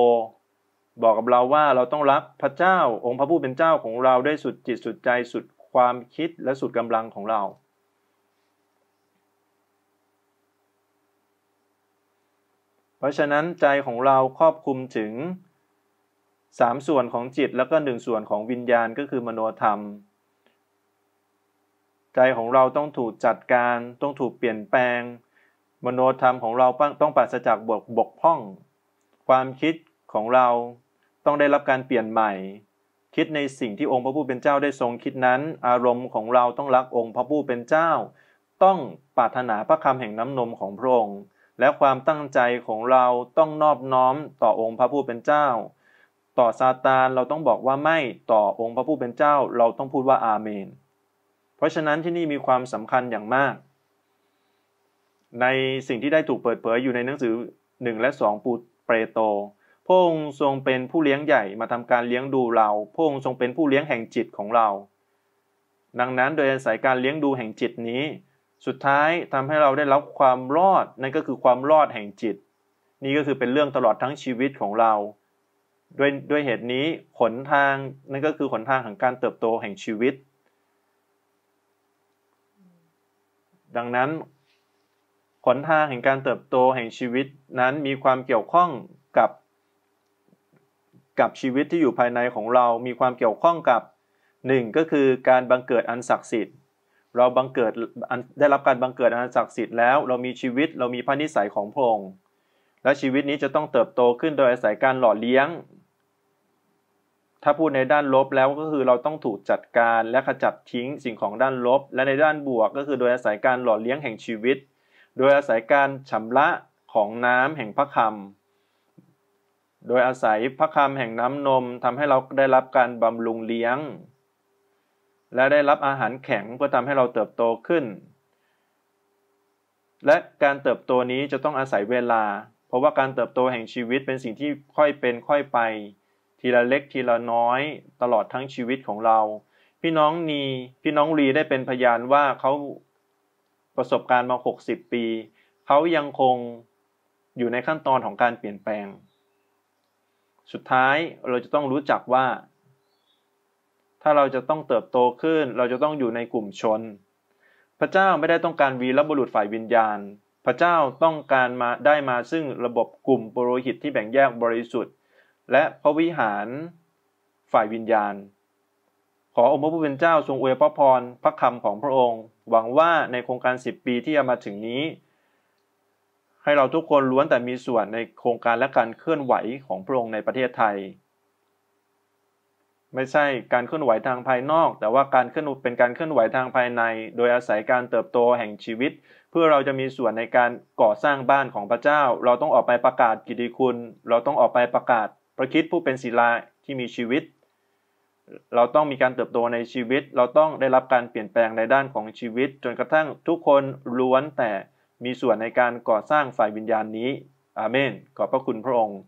บอกกับเราว่าเราต้องรักพระเจ้าองค์พระผู้เป็นเจ้าของเราด้วยสุดจิตสุดใจสุดความคิดและสุดกำลังของเราเพราะฉะนั้นใจของเราครอบคลุมถึง 3 ส่วนของจิตแล้วก็1ส่วนของวิญญาณก็คือมโนธรรม ใจของเราต้องถูกจัดการต้องถูกเปลี่ยนแปลง มโนธรรมของเราต้องปราศจากบกบกพร่อง ความคิดของเราต้องได้รับการเปลี่ยนใหม่ คิดในสิ่งที่องค์พระผู้เป็นเจ้าได้ทรงคิดนั้น อารมณ์ของเราต้องรักองค์พระผู้เป็นเจ้า ต้องปรารถนาพระคำแห่งน้ำนมของพระองค์และความตั้งใจของเราต้องนอบน้อมต่อองค์พระผู้เป็นเจ้า ต่อซาตานเราต้องบอกว่าไม่ต่อองค์พระผู้เป็นเจ้าเราต้องพูดว่าอาเมน เพราะฉะนั้นที่นี่มีความสำคัญอย่างมาก ในสิ่งที่ได้ถูกเปิดเผยอยู่ในหนังสือ1และ2ปูเปโตพระองค์ทรงเป็นผู้เลี้ยงใหญ่มาทำการเลี้ยงดูเราพระองค์ทรงเป็นผู้เลี้ยงแห่งจิตของเรา ดังนั้นโดยอาศัยการเลี้ยงดูแห่งจิตนี้สุดท้ายทำให้เราได้รับความรอดนั่นก็คือความรอดแห่งจิต นี่ก็คือเป็นเรื่องตลอดทั้งชีวิตของเรา ด้วยด้วยเหตุนี้ขนทางนั่นก็คือขนทางของการเติบโตแห่งชีวิต ดังนั้น ขนทางแห่งการเติบโตแห่งชีวิตนั้นมีความเกี่ยวข้องกับกับชีวิตที่อยู่ภายในของเรา มีความเกี่ยวข้องกับ 1. ก็คือการบังเกิดอันศักดิ์สิทธิ์เราบังเกิดได้รับการบังเกิดอันศักดิ์สิทธิ์ แล้ว เรามีชีวิตเรามีพระนิสัยของพระองค์และชีวิตนี้จะต้องเติบโตขึ้นโดยอาศัยการหล่อเลี้ยง ถ้าพูดในด้านลบแล้วก็คือเราต้องถูกจัดการและขจัดทิ้งสิ่งของด้านลบและในด้านบวกก็คือโดยอาศัยการหล่อเลี้ยงแห่งชีวิต โดยอาศัยการชำระของน้ำแห่งพระคำโดยอาศัยพระคำแห่งน้ำนมทำให้เราได้รับการบำรุงเลี้ยงและได้รับอาหารแข็งเพื่อทำให้เราเติบโตขึ้น และการเติบโตนี้จะต้องอาศัยเวลา เพราะว่าการเติบโตแห่งชีวิตเป็นสิ่งที่ค่อยเป็นค่อยไป ทีละเล็กทีละน้อยตลอดทั้งชีวิตของเรา พี่น้องนี พี่น้องรีได้เป็นพยานว่าเขาประสบการณ์มา60 ปี เขายังคงอยู่ในขั้นตอนของการเปลี่ยนแปลง สุดท้ายเราจะต้องรู้จักว่าถ้าเราจะต้องเติบโตขึ้น เราจะต้องอยู่ในกลุ่มชน พระเจ้าไม่ได้ต้องการวีรบุรุษฝ่ายวิญญาณ พระเจ้าต้องการมาได้มาซึ่งระบบกลุ่มปรโรหิตที่แบ่งแยกบริสุทธิ์ และพระวิหารฝ่ายวิญญาณ ขอองค์พระผู้เป็นเจ้าทรงอวยพระพรพระคำของพระองค์ หวังว่าในโครงการ10ปีที่จะมาถึงนี้ ให้เราทุกคนล้วนแต่มีส่วนในโครงการและการเคลื่อนไหวของพระองค์ในประเทศไทยไม่ใช่การเคลื่อนไหวทางภายนอก แต่ว่าการเคลื่อนเป็นการเคลื่อนไหวทางภายใน โดยอาศัยการเติบโตแห่งชีวิต เพื่อเราจะมีส่วนในการก่อสร้างบ้านของพระเจ้า เราต้องออกไปประกาศกิติคุณ เราต้องออกไปประกาศพระคิดผู้เป็นศิลาที่มีชีวิต เราต้องมีการเติบโตในชีวิต เราต้องได้รับการเปลี่ยนแปลงในด้านของชีวิต จนกระทั่งทุกคนล้วนแต่มีส่วนในการก่อสร้างฝ่ายวิญญาณนี้ อาเมนขอบพระคุณพระองค์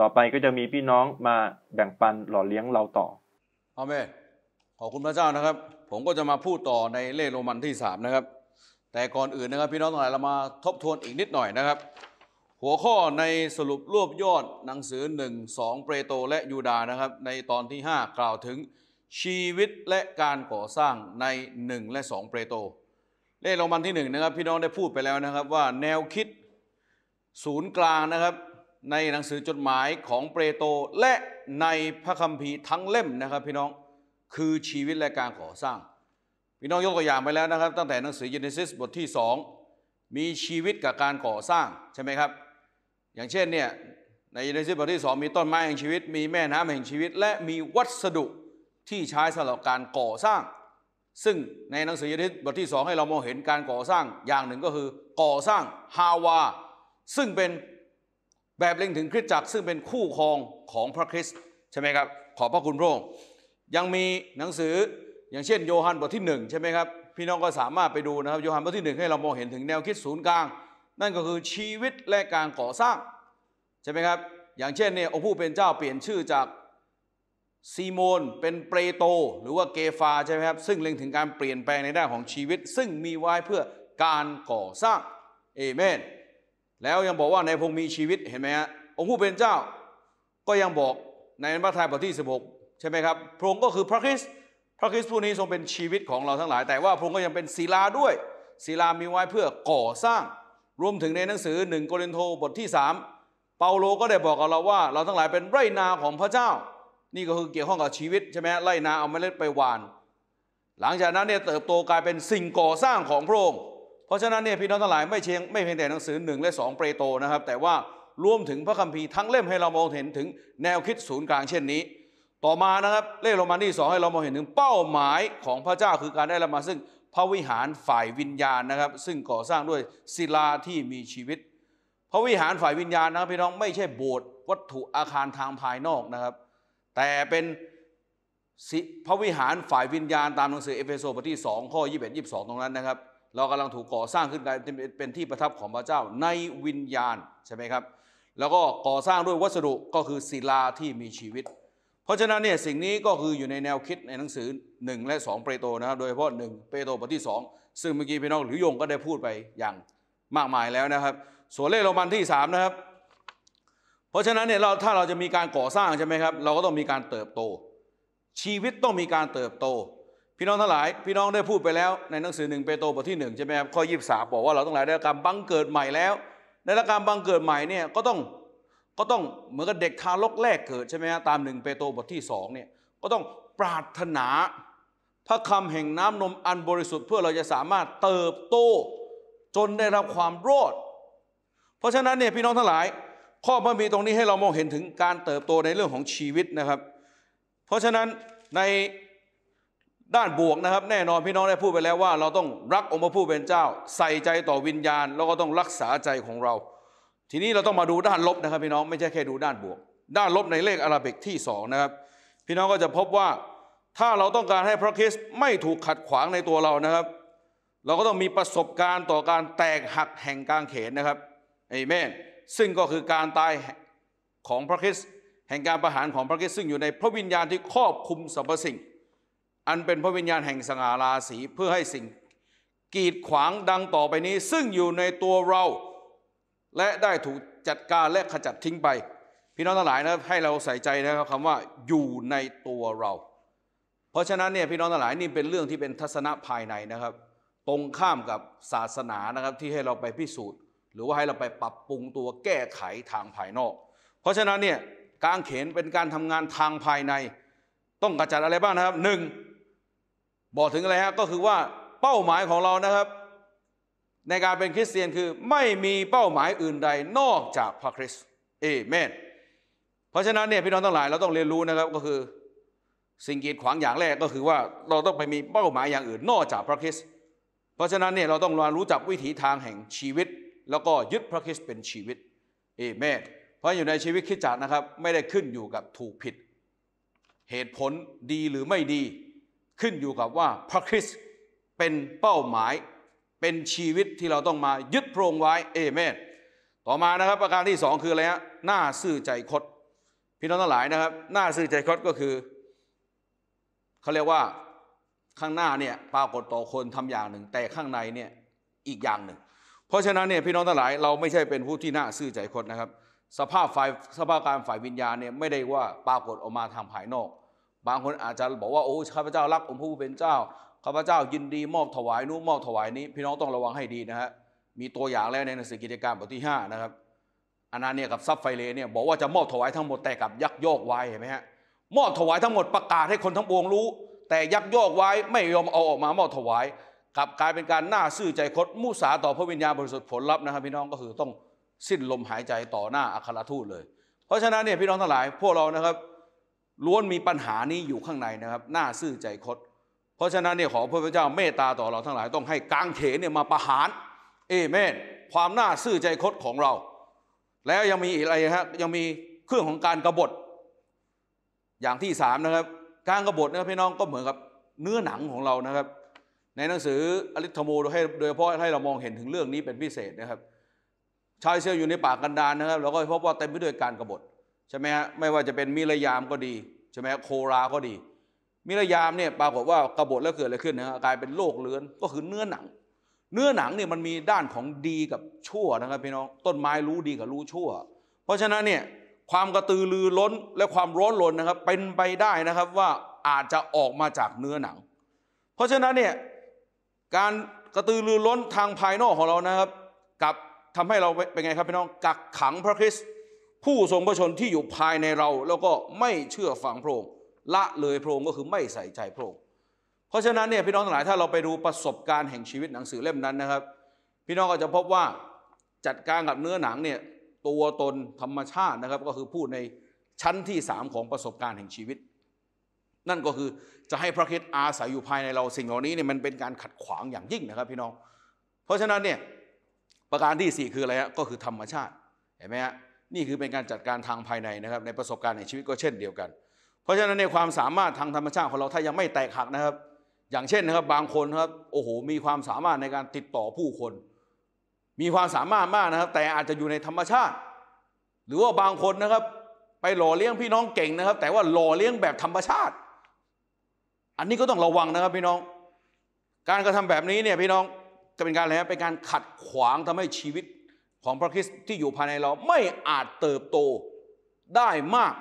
ต่อไปก็จะมีพี่น้องมาแบ่งปันหล่อเลี้ยงเราต่อ อาเมนขอบคุณพระเจ้านะครับ ผมก็จะมาพูดต่อในเล์โรมันที่ 3 นะครับ แต่ก่อนอื่นนะครับพี่น้องทั้งหลายเรามาทบทวนอีกนิดหน่อยนะครับ หัวข้อในสรุปรวบยอดหนังสือ 1 2 เปโตรและยูดานะครับ ในตอนที่ 5 กล่าวถึงชีวิตและการก่อสร้างใน 1 และ 2 เปโตร เล์โรมันที่1นะครับพี่น้องได้พูดไปแล้วนะครับ ว่าแนวคิดศูนย์กลางนะครับในหนังสือจดหมายของเปโตรและในพระคัมภีร์ทั้งเล่มนะครับ พี่น้องคือชีวิตและการก่อสร้าง พี่น้องยกตัวอย่างไปแล้วนะครับ ตั้งแต่หนังสือเยเนซิสบทที่ 2 มีชีวิตกับการก่อสร้างใช่ไหมครับอย่างเช่นเนี่ยในเยเนซิสบทที่ 2 มีต้นไม้แห่งชีวิตมีแม่น้ำแห่งชีวิต และมีวัสดุที่ใช้สำหรับการก่อสร้าง ซึ่งในหนังสือเยเนซิสบทที่ 2 ให้เรามองเห็นการก่อสร้างอย่างหนึ่งก็คือก่อสร้างฮาวาซึ่งเป็นแบบเล็งถึงคริสตจักรซึ่งเป็นคู่ครองของพระคริสต์ใช่ไหมครับขอพระคุณพระองค์ยังมีหนังสืออย่างเช่นโยฮันบทที่1ใช่ไหมครับ พี่น้องก็สามารถไปดูนะครับ โยฮันบทที่ 1 ให้เรามองเห็นถึงแนวคิดศูนย์กลาง นั่นก็คือชีวิตและการก่อสร้างใช่ไหมครับ อย่างเช่นเนี่ยองค์ผู้เป็นเจ้าเปลี่ยนชื่อจากซีโมนเป็นเปรโต หรือว่าเกฟาใช่ไหมครับซึ่งเล็งถึงการเปลี่ยนแปลงในด้านของชีวิตซึ่งมีไว้เพื่อการก่อสร้างเอเมนแล้วยังบอกว่า ในพงมีชีวิตเห็นไหมฮะองค์ผู้เป็นเจ้า ก็ยังบอกในพระทัยบทที่ 16 ใช่ไหมครับพระองค์ก็คือพระคริสต์พระคริสต์ผู้นี้ทรงเป็นชีวิตของเราทั้งหลาย แต่ว่าพระองค์ก็ยังเป็นศิลาด้วยศิลามีไว้เพื่อก่อสร้าง รวมถึงในหนังสือหนึ่งโกลินโธบทที่ 3 เปาโลก็ได้บอกกับเราว่า เราทั้งหลายเป็นไรนาของพระเจ้า นี่ก็คือเกี่ยวข้องกับชีวิตใช่ไหมไรนาเอาเมล็ดไปหว่าน หลังจากนั้นเนี่ยเติบโตกลายเป็นสิ่งก่อสร้างของพระองค์เพราะฉะนั้นเนี่ยพี่น้องทั้งหลายไม่เชียง ไม่เพียงแต่หนังสือหนึ่งและสองเปโตนะครับแต่ว่ารวมถึงพระคัมภีร์ทั้งเล่มให้เรามองเห็นถึงแนวคิดศูนย์กลางเช่นนี้ ต่อมานะครับเล่มโรมันที่สองให้เรามองเห็นถึงเป้าหมายของพระเจ้าคือการได้ลรามา ซึ่งพระวิหารฝ่ายวิญญาณนะครับซึ่งก่อสร้างด้วยศิลาที่มีชีวิต พระวิหารฝ่ายวิญญาณนะครับพี่น้องไม่ใช่โบสถ์วัตถุอาคารทางภายนอกนะครับ แต่เป็นพระวิหารฝ่ายวิญญาณตามหนังสือเอเฟโซบทที่2ข้อ21 22 ตรงนั้นนะครับเรากำลังถูกก่อสร้างขึ้นเป็นที่ประทับของพระเจ้าในวิญญาณใช่ไหมครับแล้วก็ก่อสร้างด้วยวัสดุก็คือศิลาที่มีชีวิต เพราะฉะนั้นเนี่ยสิ่งนี้ก็คืออยู่ในแนวคิดในหนังสือ 1 และ2เปโตรนะครับโดยเฉพาะ1เปโตรบทที่ 2 ซึ่งเมื่อกี้พี่น้องหรือโยงก็ได้พูดไปอย่างมากมายแล้วนะครับส่วนเลขโรมันที่ 3 นะครับ เพราะฉะนั้นเนี่ยเราถ้าเราจะมีการก่อสร้างใช่ไหมครับเราก็ต้องมีการเติบโต ชีวิตต้องมีการเติบโตพี่น้องทั้งหลายพี่น้องได้พูดไปแล้วในหนังสือหนึ่งเปโตรบทที่หนึ่งใช่ไหมครับข้อยีบสาบอกว่าเราต้องหลายได้การบังเกิดใหม่แล้ว ในการบังเกิดใหม่เนี่ยก็ต้องก็ต้องเหมือนกับเด็กทารกแรกเกิดใช่ไหมครับตามหนึ่งเปโตรบทที่สองเนี่ยก็ต้องปรารถนาพระคำแห่งน้ำนมอันบริสุทธิ์ เพื่อเราจะสามารถเติบโตจนได้รับความรอดเพราะฉะนั้นเนี่ยพี่น้องทั้งหลาย ข้อพระมีตรงนี้ให้เรามองเห็นถึงการเติบโตในเรื่องของชีวิตนะครับ เพราะฉะนั้นในด้านบวกนะครับแน่นอนพี่น้องได้พูดไปแล้วว่า เราต้องรักองค์พระผู้เป็นเจ้าใส่ใจต่อวิญญาณแล้วก็ต้องรักษาใจของเรา ทีนี้เราต้องมาดูด้านลบนะครับพี่น้อง ไม่ใช่แค่ดูด้านบวก ด้านลบในเลขอาราบิกที่2นะครับพี่น้องก็จะพบว่าถ้าเราต้องการให้พระคริสต์ไม่ถูกขัดขวางในตัวเรานะครับ เราก็ต้องมีประสบการณ์ต่อการแตกหักแห่งกางเขนนะครับเอเมนซึ่งก็คือการตายของพระคริสต์แห่งการประหารของพระคริสต์ซึ่งอยู่ในพระวิญญาณที่ครอบคุมสรรพสิ่งอันเป็นพระวิญญาณแห่งสง่าราศีเพื่อให้สิ่งกีดขวางดังต่อไปนี้ ซึ่งอยู่ในตัวเรา และได้ถูกจัดการและขจัดทิ้งไป พี่น้องทั้งหลายนะให้เราใส่ใจนะครับคำว่าอยู่ในตัวเรา เพราะฉะนั้นเนี่ยพี่น้องทั้งหลายนี่เป็นเรื่องที่เป็นทัศนะภายในนะครับ ตรงข้ามกับศาสนานะครับที่ให้เราไปพิสูจน์ หรือว่าให้เราไปปรับปรุงตัวแก้ไขทางภายนอก เพราะฉะนั้นเนี่ยการเขนเป็นการทำงานทางภายใน ต้องกระจัดอะไรบ้างนะครับหนึ่งบอกถึงอะไรฮะก็คือว่าเป้าหมายของเรานะครับ ในการเป็นคริสเตียนคือไม่มีเป้าหมายอื่นใดนอกจากพระคริสต์เอเมนเพราะฉะนั้นเนี่ยพี่น้องทั้งหลายเราต้องเรียนรู้นะครับก็คือสิ่งกีดขวางอย่างแรกก็คือว่าเราต้องไปมีเป้าหมายอย่างอื่นนอกจากพระคริสต์เพราะฉะนั้นเนี่ยเราต้องรู้จักวิถีทางแห่งชีวิต แล้วก็ยึดพระคริสต์เป็นชีวิตเอเมนเพราะอยู่ในชีวิตคริสจักรนะครับ ไม่ได้ขึ้นอยู่กับถูกผิด เหตุผลดีหรือไม่ดีขึ้นอยู่กับว่าพระคริสต์เป็นเป้าหมายเป็นชีวิตที่เราต้องมายึดพระองค์ไว้เอเมนต่อมานะครับประการที่สองคืออะไรฮะหน้าซื่อใจคดพี่น้องทั้งหลายนะครับหน้าซื่อใจคดก็คือเขาเรียกว่าข้างหน้าเนี่ยปรากฏต่อคนทำอย่างหนึ่ง แต่ข้างในเนี่ยอีกอย่างหนึ่ง เพราะฉะนั้นเนี่ยพี่น้องทั้งหลาย เราไม่ใช่เป็นผู้ที่หน้าซื่อใจคดนะครับ สภาพฝ่ายสภาพการฝ่ายวิญญาณเนี่ยไม่ได้ว่าปรากฏออกมาทางภายนอกบางคนอาจจะบอกว่า โอ้ข้าพเจ้ารักองค์พระผู้เป็นเจ้าข้าพเจ้ายินดีมอบถวายนู้มอบถวายนี้พี่น้องต้องระวังให้ดีนะฮะมีตัวอย่างแล้วในหนังสือกิจการบทที่ 5 นะครับอานาเนี่ยกับซับไฟเลเนี่ยบอกว่าจะมอบถวายทั้งหมดแต่กับยักยอกไว้เห็นไหมฮะมอบถวายทั้งหมดประกาศให้คนทั้งวงรู้ แต่ยักยอกไว้ไม่ยอมเอาออกมามอบถวายกลับกลายเป็นการหน้าซื่อใจคดมุสาต่อพระวิญญาณบริสุทธิ์ผลลัพธ์นะครับ พี่น้องก็คือต้องสิ้นลมหายใจต่อหน้าอัครทูตเลยเพราะฉะนั้นเนี่ยพี่น้องทั้งหลายพวกเรานะครับล้วนมีปัญหานี้อยู่ข้างในนะครับน่าซื่อใจคด เพราะฉะนั้นเนี่ยขอพระเจ้าเมตตาต่อเราทั้งหลายต้องให้กางเขนเนี่ยมาประหารเอเมนความน่าซื่อใจคดของเรา แล้วยังมีอะไรฮะยังมีเครื่องของการกรบฏ อย่างที่สามนะครับ การกรบฏนะพี่น้องก็เหมือนกับเนื้อหนังของเรานะครับ ในหนังสืออริธโมให้ โดยเฉพาะให้เรามองเห็นถึงเรื่องนี้เป็นพิเศษนะครับชายเซลอยู่ในป่ากันดารนะครับ เราก็พบว่าเต็มไปด้วยการกรบฏใช่ไหมฮะไม่ว่าจะเป็นมิรยามก็ดีใช่ไหมโครา ก็ดีมิรยามเนี่ยปรากฏว่ากบฏแล้วเกิดอะไรขึ้นนะฮะกลายเป็นโรคเลื้อนก็คือเนื้อหนัง เนื้อหนังเนี่ยมันมีด้านของดีกับชั่วนะครับพี่น้องต้นไม้รู้ดีกับรู้ชั่ว เพราะฉะนั้นเนี่ยความกระตือรือร้นและความร้อนรนนะครับเป็นไปได้นะครับว่าอาจจะออกมาจากเนื้อหนัง เพราะฉะนั้นเนี่ยการกระตือรือร้นทางภายนอกของเรานะครับกับทำให้เราเป็นไงครับพี่น้องกักขังพระคริสต์ผู้ทรงพระชนที่อยู่ภายในเราแล้วก็ไม่เชื่อฟังพระองค์ละเลยพระองค์ก็คือไม่ใส่ใจพระองค์เพราะฉะนั้นเนี่ยพี่น้องทั้งหลายถ้าเราไปดูประสบการณ์แห่งชีวิตหนังสือเล่มนั้นนะครับ พี่น้องก็จะพบว่าจัดการกับเนื้อหนังเนี่ยตัวตนธรรมชาตินะครับ ก็คือพูดในชั้นที่3ของประสบการณ์แห่งชีวิต นั่นก็คือจะให้พระคิดอาศัยอยู่ภายในเราสิ่งเหล่านี้เนี่ยมันเป็นการขัดขวางอย่างยิ่งนะครับพี่น้อง เพราะฉะนั้นเนี่ยประการที่ 4 คืออะไรฮะก็คือธรรมชาติเห็นไหมฮะนี่คือเป็นการจัดการทางภายในนะครับ ในประสบการณ์ในชีวิตก็เช่นเดียวกัน เพราะฉะนั้นในความสามารถทางธรรมชาติของเราถ้ายังไม่แตกหักนะครับ อย่างเช่นนะครับ บางคนครับ โอ้โหมีความสามารถในการติดต่อผู้คน มีความสามารถมากนะครับ แต่อาจจะอยู่ในธรรมชาติ หรือว่าบางคนนะครับ ไปหล่อเลี้ยงพี่น้องเก่งนะครับ แต่ว่าหล่อเลี้ยงแบบธรรมชาติ อันนี้ก็ต้องระวังนะครับพี่น้อง การกระทำแบบนี้เนี่ยพี่น้องจะเป็นการอะไรเป็นการขัดขวางทำให้ชีวิตของพระคริสต์ที่อยู่ภายในเราไม่อาจเติบโตได้มาก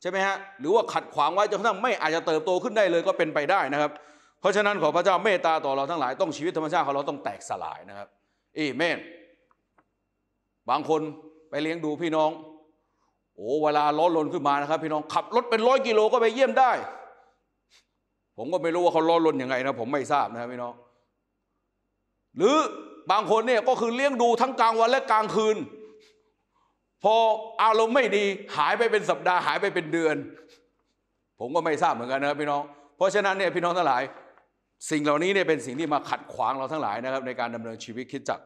ใช่ไหมฮะหรือว่าขัดขวางไว้จนกระทั่งไม่อาจจะเติบโตขึ้นได้เลยก็เป็นไปได้นะครับ เพราะฉะนั้นขอพระเจ้าเมตตาต่อเราทั้งหลายต้องชีวิตธรรมชาติของเราต้องแตกสลายนะครับเอเมนบางคนไปเลี้ยงดูพี่น้องโอ้เวลาร้อนลนขึ้นมานะครับ พี่น้องขับรถเป็นร้อยกิโลก็ไปเยี่ยมได้ ผมก็ไม่รู้ว่าเขาร้อนลนยังไงนะผมไม่ทราบนะครับพี่น้อง หรือบางคนเนี่ยก็คือเลี้ยงดูทั้งกลางวันและกลางคืน พออารมณ์ไม่ดีหายไปเป็นสัปดาห์หายไปเป็นเดือน ผมก็ไม่ทราบเหมือนกันนะครับพี่น้อง เพราะฉะนั้นเนี่ยพี่น้องทั้งหลาย สิ่งเหล่านี้เนี่ยเป็นสิ่งที่มาขัดขวางเราทั้งหลายนะครับ ในการดำเนินชีวิตคิดจัก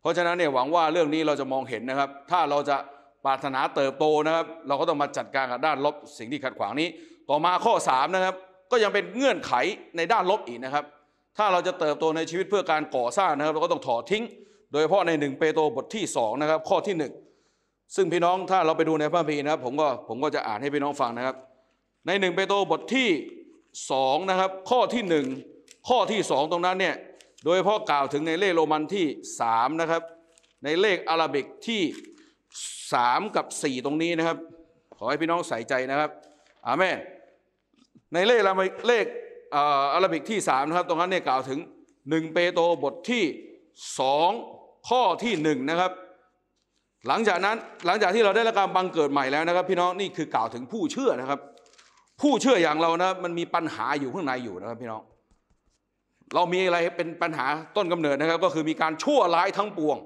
เพราะฉะนั้นเนี่ยหวังว่าเรื่องนี้เราจะมองเห็นนะครับ ถ้าเราจะปรารถนาเติบโตนะครับเราก็ต้องมาจัดการกับด้านลบ สิ่งที่ขัดขวางนี้ต่อมาข้อ 3 นะครับ ก็ยังเป็นเงื่อนไขในด้านลบอีกนะครับถ้าเราจะเติบโตในชีวิตเพื่อการก่อสร้างนะครับ เราก็ต้องถอดทิ้ง โดยเฉพาะในหนึ่งเปโตรบทที่2นะครับข้อที่ 1 ซึ่งพี่น้องถ้าเราไปดูในพระพีนะครับผมก็ผมก็จะอ่านให้พี่น้องฟังนะครับ ในหนึ่งเปโตรบทที่2นะครับข้อที่ 1 ข้อที่ 2 ตรงนั้นเนี่ยโดยเฉพาะกล่าวถึงในเลขโรมันที่3นะครับในเลขอาราบิกที่ 3 กับ 4 ตรงนี้นะครับ ขอให้พี่น้องใส่ใจนะครับอาเมนในเลขเลขอาราบิกที่ 3 นะครับ ตรงนั้นเนี่ยกล่าวถึง 1 เปโตรบทที่ 2 ข้อที่1นะครับหลังจากนั้นหลังจากที่เราได้รับการบังเกิดใหม่แล้วนะครับ พี่น้องนี่คือกล่าวถึงผู้เชื่อนะครับ ผู้เชื่ออย่างเรานะมันมีปัญหาอยู่ข้างในอยู่นะครับพี่น้องเรามีอะไรเป็นปัญหาต้นกำเนิดนะครับก็คือมีการชั่วร้ายทั้งปวง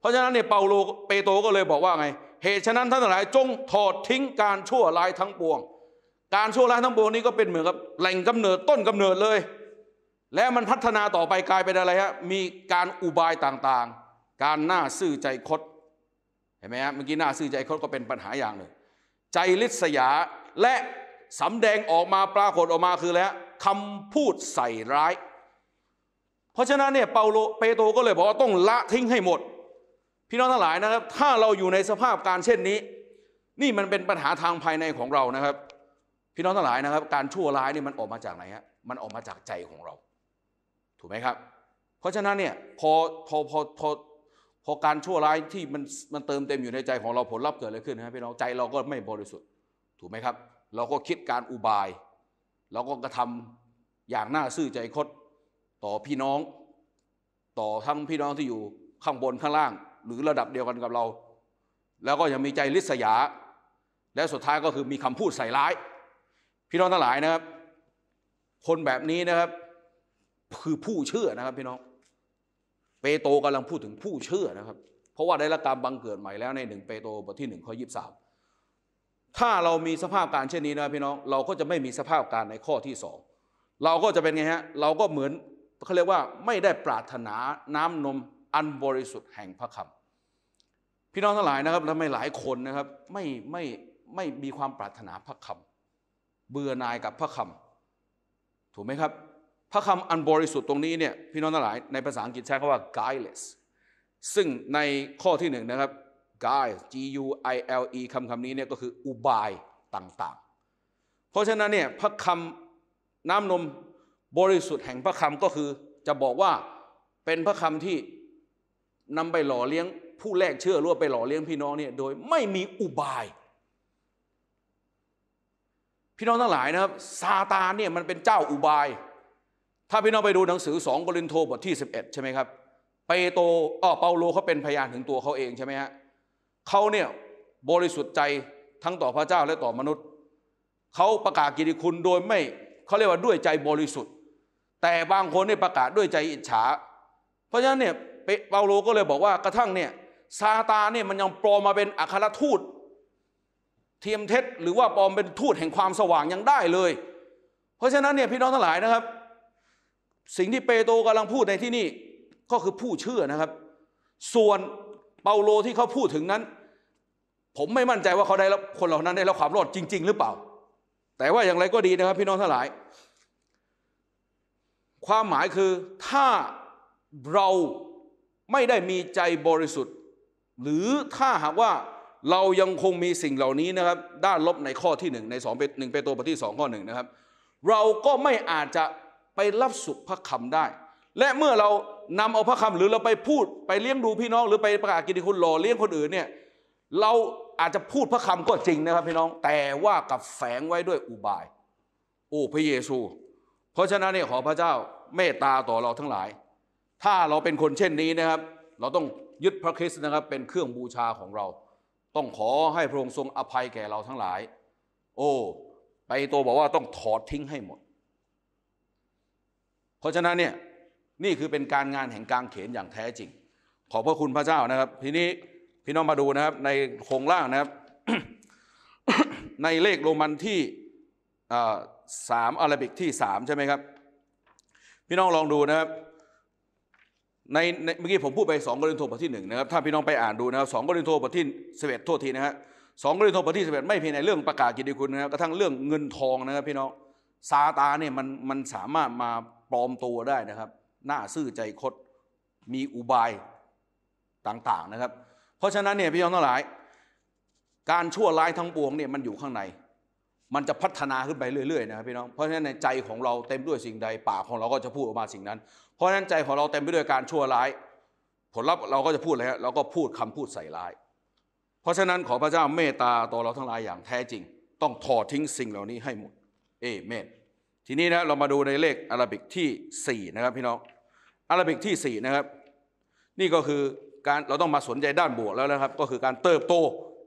เพราะฉะนั้นเนี่ยเปาโลเปโตก็เลยบอกว่าไงเหตุฉะนั้นท่านทั้งหลายจงถอดทิ้งการชั่วร้ายทั้งปวงการชั่วร้ายทั้งปวงนี้ก็เป็นเหมือนกับแหล่งกำเนิดต้นกำเนิดเลย และมันพัฒนาต่อไปกลายเป็นอะไรฮะมีการอุบายต่างๆ การหน้าซื่อใจคดเห็นไหมฮะเมื่อกี้หน้าซื่อใจคดก็เป็นปัญหาอย่างหนึ่ง ใจลิษยาและสำแดงออกมาปรากฏออกมาคือแล้วคำพูดใส่ร้าย เพราะฉะนั้นเนี่ยเปาโลเปโตก็เลยบอกว่าต้องละทิ้งให้หมดพี่น้องทั้งหลายนะครับ ถ้าเราอยู่ในสภาพการเช่นนี้ นี่มันเป็นปัญหาทางภายในของเรานะครับพี่น้องทั้งหลายนะครับ การชั่วร้ายนี่มันออกมาจากไหนฮะ มันออกมาจากใจของเรา ถูกไหมครับ เพราะฉะนั้นเนี่ยพอพอพอพอพอการชั่วร้ายที่มันมันเติมเต็มอยู่ในใจของเราผลลัพธ์เกิดอะไรขึ้นนะพี่น้องใจเราก็ไม่บริสุทธิ์ ถูกไหมครับ เราก็คิดการอุบายเราก็กระทำอย่างน่าซื่อใจคดต่อพี่น้อง ต่อทั้งพี่น้องที่อยู่ข้างบนข้างล่าง หรือระดับเดียวกันกับเรา แล้วก็ยังมีใจลิษยาและสุดท้ายก็คือมีคำพูดใส่ร้ายพี่น้องทั้งหลายนะครับ คนแบบนี้นะครับ คือผู้เชื่อนะครับพี่น้องเปโตรกำลังพูดถึงผู้เชื่อนะครับ เพราะว่าได้รับการบังเกิดใหม่ แล้วในหนึ่งเปโตรบทที่หนึ่งข้อยีสถ้าเรามีสภาพการเช่นนี้นะพี่น้องเราก็จะไม่มีสภาพการในข้อที่สองเราก็จะเป็นไงฮะเราก็เหมือนเขาเรียกว่าไม่ได้ปรารถนาน้ำนมอันบริสุทธิ์แห่งพระคำพี่น้องทั้งหลายนะครับแ้วไม่หลายคนนะครับไม่ไม่ไม่มีความปรารถนาพระคำเบื่อหน่ายกับพระคำถูกไหมครับพระคำอันบริสุทธิ์ตรงนี้เนี่ยพี่น้องทั้งหลายในภาษาอังกฤษใช้คำว่า guileless ซึ่งในข้อที่หนึ่งนะครับ guile g u i l e คำคำนี้เนี่ยก็คืออุบายต่างๆ เพราะฉะนั้นเนี่ยพระคำน้ำนมบริสุทธิ์แห่งพระคำก็คือจะบอกว่าเป็นพระคำที่นำไปหล่อเลี้ยง ผู้แรกเชื่อร่วไปหล่อเลี้ยงพี่น้องเนี่ยโดย ไม่มีอุบายพี่น้องทั้งหลายนะครับซาตานเนี่ยมันเป็นเจ้าอุบาย ถ้าพี่น้องไปดูหนังสือสองกรินโทบทที่11ใช่ไหมครับเปโตอ๋อเปาโลเขาเป็นพยานถึงตัวเขาเองใช่ไหมฮะเขาเนี่ยบริสุทธิ์ใจทั้งต่อพระเจ้าและต่อมนุษย์ เขาประกาศกิติคุณโดยไม่ เขาเรียกว่าด้วยใจบริสุทธิ์ แต่บางคนเนี่ยประกาศด้วยใจอิจฉา เพราะฉะนั้นเนี่ยเปาโลก็เลยบอกว่ากระทั่งเนี่ยซาตานเนี่ยมันยังปลอมมาเป็นอัครทูตเทียมเท็จหรือว่าปลอมเป็นทูตแห่งความสว่างยังได้เลย เพราะฉะนั้นเนี่ยพี่น้องทั้งหลายนะครับ สิ่งที่เปโตรกำลังพูดในที่นี่ก็คือผู้เชื่อนะครับ ส่วนเปาโลที่เขาพูดถึงนั้น ผมไม่มั่นใจว่าเขาได้รับคนเหล่านั้น ได้รับความรอดจริง ๆ หรือเปล่า แต่ว่าอย่างไรก็ดีนะครับพี่น้องทั้งหลาย ความหมายคือถ้าเราไม่ได้มีใจบริสุทธิ์ หรือถ้าหากว่าเรายังคงมีสิ่งเหล่านี้นะครับ ด้านลบในข้อที่หนึ่งในสองเป็นึ่งเปโตรบทที่สองข้อหนึ่งนะครับ เราก็ไม่อาจจะไปรับสุขพระคำได้ และเมื่อเรานำเอาพระคำหรือเราไปพูดไปเลี้ยงดูพี่น้องหรือไปประกาศกิติคุณหล่อเลี้ยงคนอื่นเนี่ย เราอาจจะพูดพระคำก็จริงนะครับพี่น้อง แต่ว่ากับแฝงไว้ด้วยอุบาย โอ้พระเยซู เพราะฉะนั้นเนี่ยขอพระเจ้าเมตตาต่อเราทั้งหลาย ถ้าเราเป็นคนเช่นนี้นะครับ เราต้องยึดพระคริสต์นะครับ เป็นเครื่องบูชาของเราต้องขอให้พระองค์ทรงอภัยแก่เราทั้งหลาย โอ้ ไปโตบอกว่าต้องถอดทิ้งให้หมด เพราะฉะนั้นเนี่ย นี่คือเป็นการงานแห่งกางเขนอย่างแท้จริง ขอพระคุณพระเจ้านะครับทีนี้พี่น้องมาดูนะครับ ในโครงล่างนะครับ ในเลขโรมันที่สามอาราบิกที่สามใช่ไหมครับ พี่น้องลองดูนะครับในในเมื่อกี้ผมพูดไป2กรินโทบทที่1นะครับถ้าพี่น้องไปอ่านดูนะครับสองกรินโทบทที่11โทษทีนะฮะสองกรินโทบทที่11ไม่เพียงในเรื่องประกาศกิตติคุณนะครับกระทั่งเรื่องเงินทองนะครับพี่น้องซาตาเนี่ยมันมันสามารถมาปลอมตัวได้นะครับหน้าซื่อใจคดมีอุบายต่างๆนะครับ เพราะฉะนั้นเนี่ยพี่น้องทั้งหลาย การชั่วร้ายทั้งปวงเนี่ยมันอยู่ข้างในมันจะพัฒนาขึ้นไปเรื่อยๆนะครับพี่น้อง เพราะฉะนั้นในใจของเราเต็มด้วยสิ่งใดปากของเราก็จะพูดออกมาสิ่งนั้น เพราะฉะนั้นใจของเราเต็มไปด้วยการชั่วร้าย ผลลัพธ์เราก็จะพูดอะไรฮะเราก็พูดคำพูดใส่ร้าย เพราะฉะนั้นขอพระเจ้าเมตตาต่อเราทั้งหลายอย่างแท้จริง ต้องถอดทิ้งสิ่งเหล่านี้ให้หมดเอเมนทีนี้นะเรามาดูในเลขอาราบิกที่ 4 นะครับ พี่น้องอาราบิกที่4นะครับนี่ก็คือการเราต้องมาสนใจด้านบวกแล้วนะครับ ก็คือการเติบโต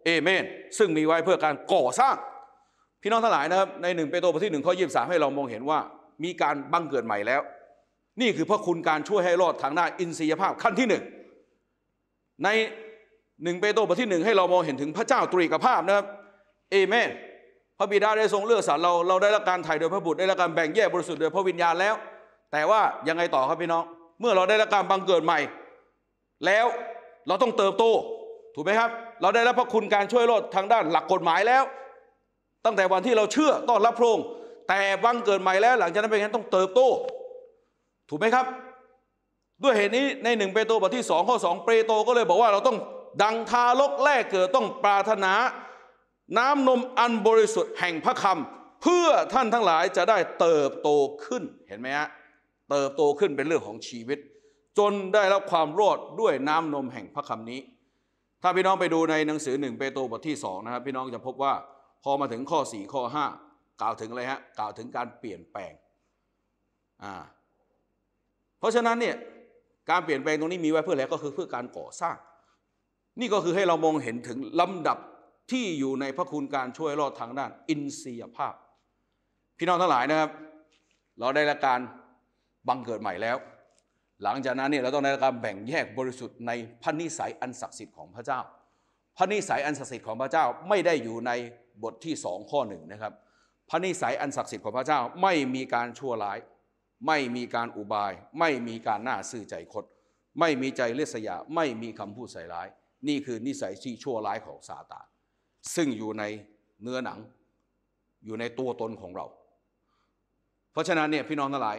เอเมนซึ่งมีไว้เพื่อการก่อสร้างพี่น้องทั้งหลายนะครับในหนึ่งเปโตรบทที่หนึ่งข้อยีสาให้เรามองเห็นว่ามีการบังเกิดใหม่แล้ว นี่คือพระคุณการช่วยให้รอดทางด้านอินทรียภาพขั้นที่หนึ่งในหนึ่งเปโตรบทที่หนึ่งให้เรามองเห็นถึงพระเจ้าตรีกภาพนะครับเอเมนพระบิดาได้ทรงเลือกสรรเราเราได้รับการไถ่โดยพระบุตรได้รับการแบ่งแยกบริสุทธิ์โดยพระวิญญาณแล้ว แต่ว่ายังไงต่อครับพี่น้อง เมื่อเราได้รับการบังเกิดใหม่ แล้วเราต้องเติบโตถูกไหมครับเราได้รับพระคุณการช่วยรอดทางด้านหลักกฎหมายแล้วตั้งแต่วันที่เราเชื่อต้อนรับพระองค์แต่วังเกิดใหม่แล้ว หลังจากนั้นเป็นไงต้องเติบโต ถูกไหมครับ ด้วยเหตุนี้ในหนึ่งเปโตรบทที่สองข้อสองเปโตรก็เลยบอกว่าเราต้องดังทารกแรกเกิดต้องปรารถนา น้ำนมอันบริสุทธิ์แห่งพระคำเพื่อท่านทั้งหลายจะได้เติบโตขึ้นเห็นไหมฮะเติบโตขึ้นเป็นเรื่องของชีวิต จนได้รับความรอดด้วยน้ำนมแห่งพระคำนี้ ถ้าพี่น้องไปดูในหนังสือหนึ่งเปโตรบทที่สองนะครับพี่น้องจะพบว่าพอมาถึงข้อ4ข้อ5 กล่าวถึงอะไรฮะกล่าวถึงการเปลี่ยนแปลงอ่าเพราะฉะนั้นเนี่ยการเปลี่ยนแปลงตรงนี้มีไว้เพื่ออะไรก็คือเพื่อการก่อสร้าง นี่ก็คือให้เรามองเห็นถึงลำดับที่อยู่ในพระคุณการช่วยรอดทางด้านอินทรียภาพ พี่น้องทั้งหลายนะครับ เราได้ละการบังเกิดใหม่แล้ว หลังจากนั้นเนี่ยเราต้องได้ละการแบ่งแยกบริสุทธิ์ในพระนิสัยอันศักดิ์สิทธิ์ของพระเจ้า พระนิสัยอันศักดิ์สิทธิ์ของพระเจ้าไม่ได้อยู่ในบทที่สองข้อหนึ่งนะครับพระนิสัยอันศักดิ์สิทธิ์ของพระเจ้าไม่มีการชั่วร้าย ไม่มีการอุบาย ไม่มีการหน้าซื่อใจคดไม่มีใจเลสยาไม่มีคำพูดใส่ร้าย นี่คือนิสัยที่ชั่วร้ายของซาตานซึ่งอยู่ในเนื้อหนัง อยู่ในตัวตนของเรา เพราะฉะนั้นเนี่ยพี่น้องทั้งหลาย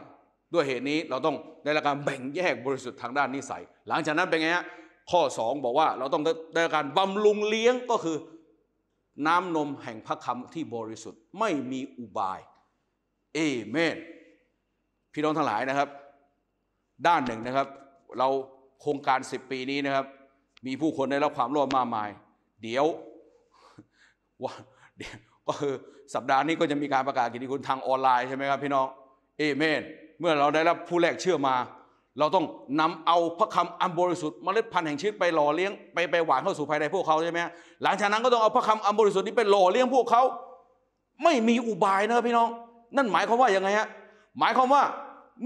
ด้วยเหตุนี้เราต้องได้รับการแบ่งแยกบริสุทธิ์ทางด้านนิสัย หลังจากนั้นเป็นไงฮะข้อ2บอกว่าเราต้องได้รับการบำรุงเลี้ยงก็คือน้ำนมแห่งพระคำที่บริสุทธิ์ไม่มีอุบาย เอเมน พี่น้องทั้งหลายนะครับ ด้านหนึ่งนะครับ เราโครงการ10ปีนี้นะครับ มีผู้คนได้รับความร่วมมากมาย เดี๋ยวว่าเดี๋ยวก็คือสัปดาห์นี้ก็จะมีการประกาศกิจคุณทางออนไลน์ใช่ไหมครับพี่น้องเอเมนเมื่อเราได้รับผู้แรกเชื่อมาเราต้องนำเอาพระคำอันบริสุทธิ์เมล็ดพันธุ์แห่งชีวิตไปหล่อเลี้ยงไปไปหวานเข้าสู่ภาย ในพวกเขาใช่ไหมหลังจากนั้นก็ต้องเอาพระคำอันบริสุทธิ์นี้ไปหล่อเลี้ยงพวกเขา ไม่มีอุบายนะพี่น้อง นั่นหมายความว่าอย่างไงฮะ หมายความว่า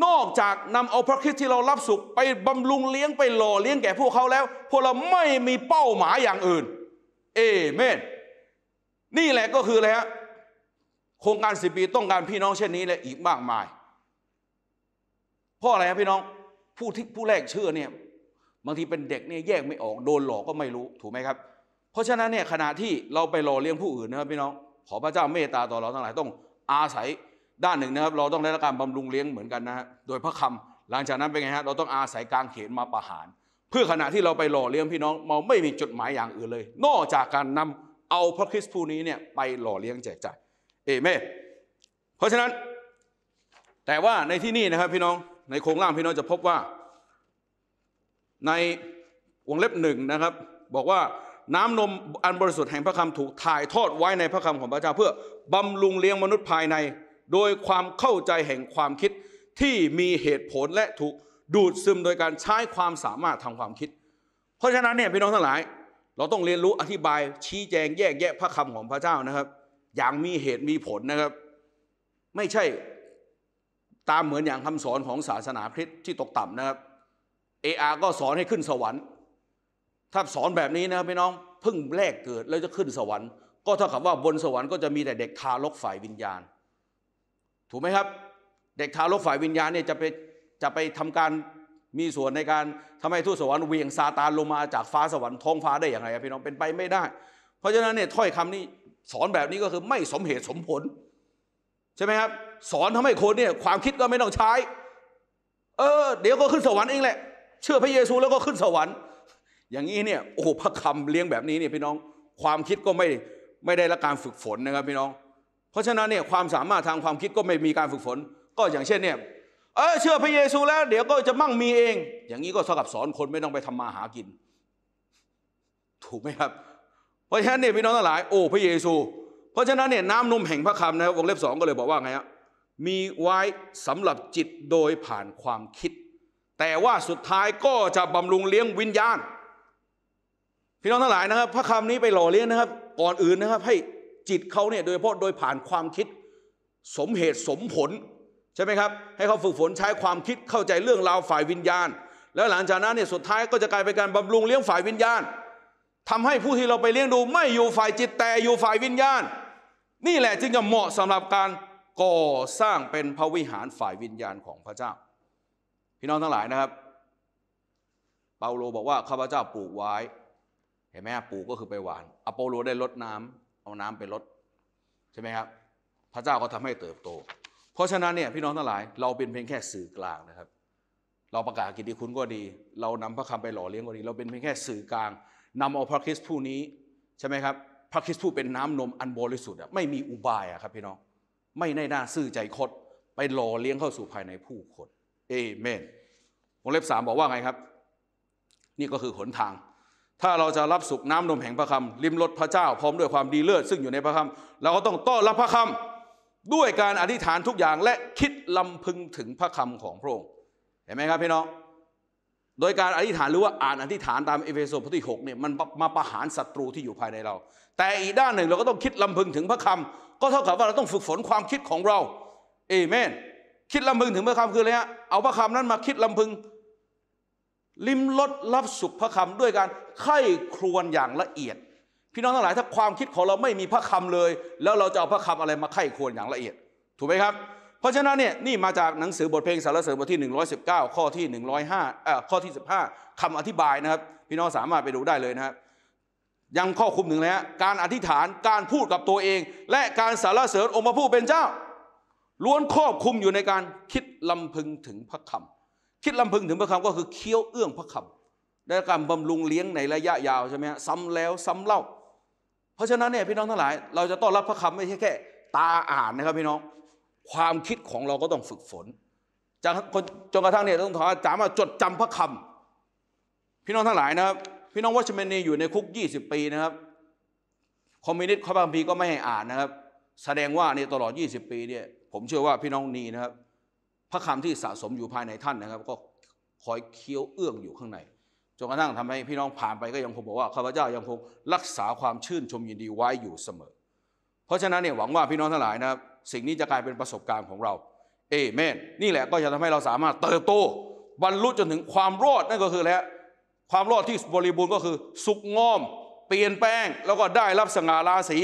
นอกจากนำเอาพระคิดที่เรารับสุขไปบำรุงเลี้ยงไปหล่อเลี้ยงแก่พวกเขาแล้ว พวกเราไม่มีเป้าหมายอย่างอื่น เอเมน นี่แหละก็คืออะไรฮะ โครงการสิบปีต้องการพี่น้องเช่นนี้และอีกมากมาย เพราะอะไรครับพี่น้องผู้ที่ผู้แรกเชื่อเนี่ยบางทีเป็นเด็กเนี่ยแยกไม่ออกโดนหลอกก็ไม่รู้ถูกไหมครับเพราะฉะนั้นเนี่ยขณะที่เราไปหล่อเลี้ยงผู้อื่นนะครับพี่น้อง ขอพระเจ้าเมตตาต่อเราทั้งหลายต้องอาศัยด้านหนึ่งนะครับ เราต้องได้รับการบำรุงเลี้ยงเหมือนกันนะฮะโดยพระคำหลังจากนั้นเป็นไงฮะเราต้องอาศัยกางเขนมาประหารเพื่อขณะที่เราไปหล่อเลี้ยงพี่น้องเราไม่มีจุดหมายอย่างอื่นเลย นอกจากการนำเอาพระคริสต์ผู้นี้เนี่ยไปหล่อเลี้ยงแจกจ่ายเอเมนเพราะฉะนั้นแต่ว่าในที่นี่นะครับพี่น้องในโครงร่างพี่น้องจะพบว่าในวงเล็บหนึ่งนะครับ บอกว่าน้ำนมอันบริสุทธิ์แห่งพระคำถูกถ่ายทอดไว้ในพระคำของพระเจ้าเพื่อบำรุงเลี้ยงมนุษย์ภายใน โดยความเข้าใจแห่งความคิดที่มีเหตุผลและถูกดูดซึมโดยการใช้ความสามารถทางความคิด เพราะฉะนั้นเนี่ยพี่น้องทั้งหลายเราต้องเรียนรู้อธิบาย ชี้แจงแยกแยะพระคำของพระเจ้านะครับ อย่างมีเหตุมีผลนะครับ ไม่ใช่ตามเหมือนอย่างคำสอนของศาสนาคริสต์ที่ตกต่ำนะครับเออาก็สอนให้ขึ้นสวรรค์ ถ้าสอนแบบนี้นะพี่น้อง เพิ่งแรกเกิดแล้วจะขึ้นสวรรค์ ก็เท่ากับว่าบนสวรรค์ก็จะมีแต่เด็กทารกฝ่ายวิญญาณ ถูกไหมครับ เด็กทารกฝ่ายวิญญาณเนี่ยจะไปจะไปทำการมีส่วนในการทำให้ทูตสวรรค์เวียงซาตานลงมาจากฟ้าสวรรค์ท้องฟ้าได้อย่างไรพี่น้องเป็นไปไม่ได้ เพราะฉะนั้นเนี่ยถ้อยคำนี้สอนแบบนี้ก็คือไม่สมเหตุสมผล ใช่ไหมครับสอนทำให้คนเนี่ยความคิดก็ไม่ต้องใช้ เออเดี๋ยวก็ขึ้นสวรรค์เองแหละ เชื่อพระเยซูแล้วก็ขึ้นสวรรค์ อย่างนี้เนี่ยโอ้โหพระคำเลี้ยงแบบนี้เนี่ยพี่น้อง ความคิดก็ไม่ไม่ได้ละการฝึกฝนนะครับพี่น้อง เพราะฉะนั้นเนี่ยความสามารถทางความคิดก็ไม่มีการฝึกฝน ก็อย่างเช่นเนี่ยเออเชื่อพระเยซูแล้ว เดี๋ยวก็จะมั่งมีเอง อย่างนี้ก็เท่ากับสอนคนไม่ต้องไปทำมาหากิน ถูกไหมครับ เพราะฉะนั้นเนี่ยพี่น้องทั้งหลาย โอ้พระเยซู เพราะฉะนั้นเนี่ยน้ำนมแห่งพระคำนะวงเล็บสองก็เลยบอกว่าไงฮะมีไว้สำหรับจิตโดยผ่านความคิด แต่ว่าสุดท้ายก็จะบำรุงเลี้ยงวิญญาณพี่น้องทั้งหลายนะครับ พระคำนี้ไปหล่อเลี้ยงนะครับ ก่อนอื่นนะครับ ให้จิตเขาเนี่ยโดยเฉพาะโดยผ่านความคิด สมเหตุสมผล ใช่ไหมครับ ให้เขาฝึกฝนใช้ความคิดเข้าใจเรื่องราวฝ่ายวิญญาณ แล้วหลังจากนั้นเนี่ยสุดท้ายก็จะกลายเป็นการบำรุงเลี้ยงฝ่ายวิญญาณ ทำให้ผู้ที่เราไปเลี้ยงดู ไม่อยู่ฝ่ายจิตแต่อยู่ฝ่ายวิญญาณ นี่แหละจึงจะเหมาะสำหรับการก่อสร้างเป็นพระวิหารฝ่ายวิญญาณของพระเจ้า พี่น้องทั้งหลายนะครับเปาโลบอกว่าข้าพเจ้าปลูกไว้ เห็นไหมปลูกก็คือไปหวานอโปโลได้ลดน้ำ เอาน้ำไปลดใช่ไหมครับพระเจ้าก็ทำให้เติบโต เพราะฉะนั้นเนี่ยพี่น้องทั้งหลายเราเป็นเพียงแค่สื่อกลางนะครับ เราประกาศกิตติคุณก็ดี เรานำพระคำไปหล่อเลี้ยงก็ดี เราเป็นเพียงแค่สื่อกลางนำเอาพระคริสต์ผู้นี้ใช่ไหมครับพระคริสต์ผู้เป็นน้ำนมอันบริสุทธิ์ไม่มีอุบายครับพี่น้องไม่ในหน้าซื่อใจคดไปหล่อเลี้ยงเข้าสู่ภายในผู้คนเอเมนวงเล็บสามบอกว่าไงครับ นี่ก็คือหนทาง ถ้าเราจะรับสุขน้ำนมแห่งพระคำริมรถพระเจ้าพร้อมด้วยความดีเลิศซึ่งอยู่ในพระคำเราก็ต้องต้อนรับพระคำด้วยการอธิษฐานทุกอย่างและคิดลำพึงถึงพระคำของพระองค์เห็นไหมครับพี่น้องโดยการอธิษฐานหรือว่าอ่านอธิษฐานตามเอเฟซัสบทที่6เนี่ยมันมาประหารศัตรูที่อยู่ภายในเรา แต่อีกด้านหนึ่งเราก็ต้องคิดลำพึงถึงพระคำก็เท่ากับว่าเราต้องฝึกฝนความคิดของเราเอเมน คิดลำพึงถึงพระคำคืออะไรฮะ เอาพระคำนั้นมาคิดลำพึง ลิ้มรสรับสุขพระคำด้วยการไข้ครวญอย่างละเอียด พี่น้องทั้งหลายถ้าความคิดของเราไม่มีพระคำเลย แล้วเราจะเอาพระคำอะไรมาไข้ครวญอย่างละเอียด ถูกไหมครับ เพราะฉะนั้นเนี่ยนี่มาจากหนังสือบทเพลงสารเสริญบทที่ 119 ข้อที่ 105เอ่อข้อที่ 15 คำอธิบายนะครับ พี่น้องสามารถไปดูได้เลยนะครับย้ำข้อคุมหนึ่งเลฮะการอธิษฐานการพูดกับตัวเอง และการสารเสริญองค์พระผู้เป็นเจ้า ล้วนครอบคุมอยู่ในการคิดลำพึงถึงพระคำคิดลำพึงถึงพระคำก็คือเคี้ยวเอื้องพระคำได้การบำรุงเลี้ยงในระยะยาวใช่ไหมฮะซ้ำแล้วซ้ำเล่า เพราะฉะนั้นเนี่ยพี่น้องทั้งหลายเราจะต้อนรับพระคำไม่ใช่แค่ตาอ่านนะครับ พี่น้องความคิดของเราก็ต้องฝึกฝนจนกระทั่งเนี่ยต้องถอจามาจดจำพระคำพี่น้องทั้งหลายนะครับพี่น้องวอชเมนนีอยู่ในคุก 20 ปีนะครับคอมมิวนิสต์เขาบางทีก็ไม่ให้อ่านนะครับ แสดงว่าในตลอด 20 ปีเนี่ยผมเชื่อว่าพี่น้องนีนะครับ พระคำที่สะสมอยู่ภายในท่านนะครับ ก็คอยเคี้ยวเอื้องอยู่ข้างในจนกระทั่งทำให้พี่น้องผ่านไปก็ยังคงบอกว่าข้าพเจ้ายังคงรักษาความชื่นชมยินดีไว้อยู่เสมอเพราะฉะนั้นเนี่ยหวังว่าพี่น้องทั้งหลายนะครับ สิ่งนี้จะกลายเป็นประสบการณ์ของเราเอเมนนี่แหละก็จะทำให้เราสามารถเติบโตบรรลุจนถึงความรอดนั่นก็คือแล้วความรอดที่บริบูรณ์ก็คือสุกงอมเปลี่ยนแปลง แล้วก็ได้รับสง่าราศี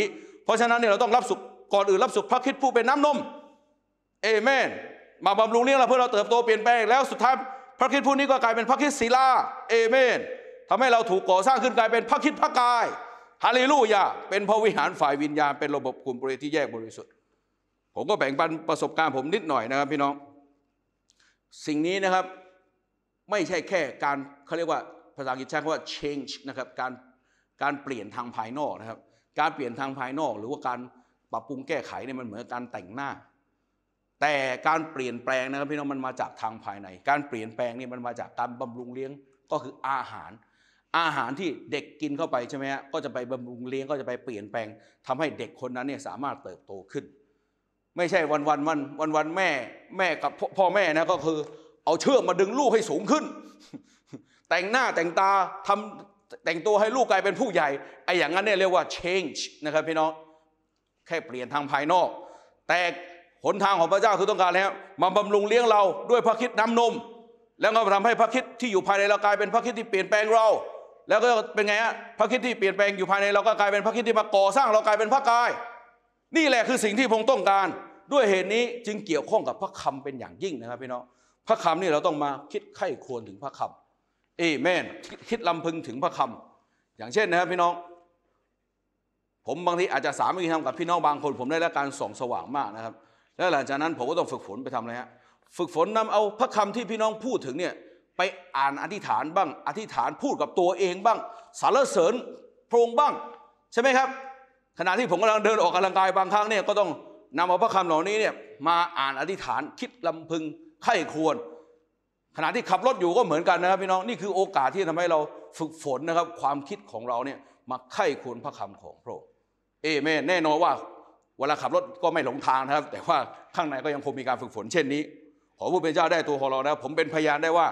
เพราะฉะนั้นเนี่ยเราต้องรับสุขก่อนอื่นรับสุขพระคิดผู้เป็นน้ำนมเอเมน มาบำรุงเลี้ยงเราเพื่อเราเติบโตเปลี่ยนแปลงแล้วสุดท้ายพระคิดผู้นี้ก็กลายเป็นพระคิดศีลาเอเมน ทำให้เราถูกก่อสร้างขึ้นกลายเป็นพระคิดพระกายฮาเลลูยาเป็นพระวิหารฝ่ายวิญญาณเป็นระบบกลุ่มบริที่แยกบริสุทธิ์ ผมก็แบ่งปันประสบการณ์ผมนิดหน่อยนะครับ พี่น้อง สิ่งนี้นะครับ ไม่ใช่แค่การเขาเรียกว่าาษาอังกฤษใช้คำว่า change นะครับการการเปลี่ยนทางภายนอกนะครับ การเปลี่ยนทางภายนอก หรือว่าการปรับปรุงแก้ไขเนี่ยมันเหมือนการแต่งหน้า แต่การเปลี่ยนแปลงนะครับพี่น้องมันมาจากทางภายใน การเปลี่ยนแปลงนี่มันมาจากการบำรุงเลี้ยงก็คืออาหาร อาหารที่เด็กกินเข้าไปใช่ไหมฮะก็จะไปบำรุงเลี้ยงก็จะไปเปลี่ยนแปลงทำให้เด็กคนนั้นเนี่ยสามารถเติบโตขึ้น ไม่ใช่วันวันวันวันวันแม่แม่กับพ่อแม่นะก็คือเอาเชือกมาดึงลูกให้สูงขึ้นแต่งหน้าแต่งตาทำแต่งตัวให้ลูกกลายเป็นผู้ใหญ่ไอ้อย่างนั้นเนี่ยเรียกว่า change นะครับพี่น้องแค่เปลี่ยนทางภายนอก แต่หนทางของพระเจ้าคือต้องการแล้วมาบำรุงเลี้ยงเราด้วยพระคิดน้ำนมแล้วก็ทำให้พระคิดที่อยู่ภายในเรากลายเป็นพระคิดที่เปลี่ยนแปลงเรา แล้วก็เป็นไงฮะพระคิดที่เปลี่ยนแปลงอยู่ภายในเราก็กลายเป็นพระคิดที่มาก่อสร้างเรากลายเป็นพระกาย นี่แหละคือสิ่งที่พงต้องการ ด้วยเหตุนี้จึงเกี่ยวข้องกับพระคำเป็นอย่างยิ่งนะครับพี่น้องพระคำนี่เราต้องมาคิดไข้ควรถึงพระคำเอเมน คิดลำพึงถึงพระคำอย่างเช่นนะครับพี่น้อง ผมบางทีอาจจะสามีทำกับพี่น้องบางคน ผมได้รับการส่องสว่างมากนะครับ แล้วหลังจากนั้นผมก็ต้องฝึกฝนไปทำอะไรฮะฝึกฝนนำเอาพระคำที่พี่น้องพูดถึงเนี่ยไปอ่านอธิษฐานบ้าง อธิษฐานพูดกับตัวเองบ้าง สารเสริญพระองค์บ้าง ใช่ไหมครับ ขณะที่ผมกำลังเดินออกกำลังกายบางครั้งเนี่ยก็ต้องนำเอาพระคำเหล่านี้เนี่ยมาอ่านอธิษฐานคิดลำพึงไข้ควรขณะที่ขับรถอยู่ก็เหมือนกันนะครับ พี่น้องนี่คือโอกาสที่ทำให้เราฝึกฝนนะครับ ความคิดของเราเนี่ยมาไข้ควรพระคำของพระองค์เอเมนแน่นอนว่า เวลาขับรถก็ไม่หลงทางนะครับ แต่ว่าข้างในก็ยังคงมีการฝึกฝนเช่นนี้ ขอผู้เป็นเจ้าได้ตัวของเรานะผมเป็นพยานได้ว่า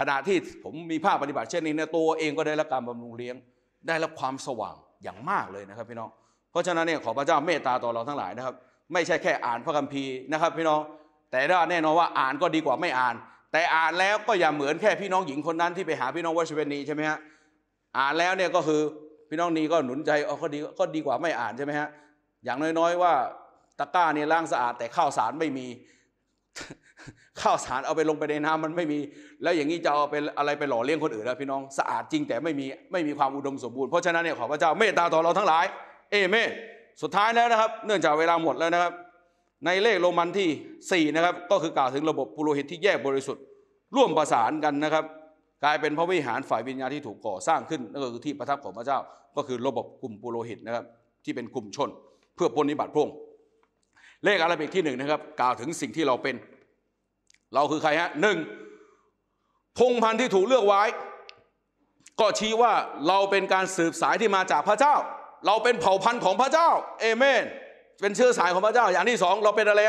ขณะที่ผมมีภาพปฏิบัติเช่นนี้เนี่ยตัวเองก็ได้รับการบำรุงเลี้ยง ได้รับความสว่างอย่างมากเลยนะครับพี่น้องเพราะฉะนั้นเนี่ยขอพระเจ้าเมตตาต่อเราทั้งหลายนะครับ ไม่ใช่แค่อ่านพระคัมภีร์นะครับพี่น้องแต่ได้แน่นอนว่าอ่านก็ดีกว่าไม่อ่านแต่อ่านแล้วก็อย่าเหมือนแค่พี่น้องหญิงคนนั้นที่ไปหาพี่น้องวัชเวนีใช่ไหมฮะอ่านแล้วเนี่ยก็คือพี่น้องนีก็หนุนใจเอาก็ดีก็ดีกว่าไม่อ่านใช่ไหมฮะอย่างน้อยๆ ว่า ตะกร้าเนี่ยล้างสะอาด แต่ข้าวสารไม่มี ข้าวสารเอาไปลงไปในน้ำมันไม่มีแล้วอย่างนี้จะเอาไปอะไรไปหล่อเลี้ยงคนอื่นแล้วพี่น้องสะอาดจริงแต่ไม่มีไม่มีความอุดมสมบูรณ์เพราะฉะนั้นเนี่ยขอพระเจ้าเมตตาต่อเราทั้งหลายเอเมสุดท้ายแล้วนะครับ เนื่องจากเวลาหมดแล้วนะครับในเลขโรมันที่4นะครับก็คือกล่าวถึงระบบปุโรหิตที่แยกบริสุทธิ์ร่วมประสานกันนะครับ กลายเป็นพระวิหารฝ่ายวิญญาณที่ถูกก่อสร้างขึ้นนั่นก็คือที่ประทับของพระเจ้า ก็คือระบบกลุ่มปุโรหิตนะครับที่เป็นกลุ่มชนเพื่อปนิบัติพระองค์เลขอาราีิกที่1นะครับ กล่าวถึงสิ่งที่เราเป็น เราคือใครฮะหนึ่งพงพันธุ์ที่ถูกเลือกไว้ ก็ชี้ว่าเราเป็นการสืบสายที่มาจากพระเจ้า เราเป็นเผ่าพันธุ์ของพระเจ้าเอเมนเป็นเชื้อสายของพระเจ้าอย่างที่สองเราเป็นอะไร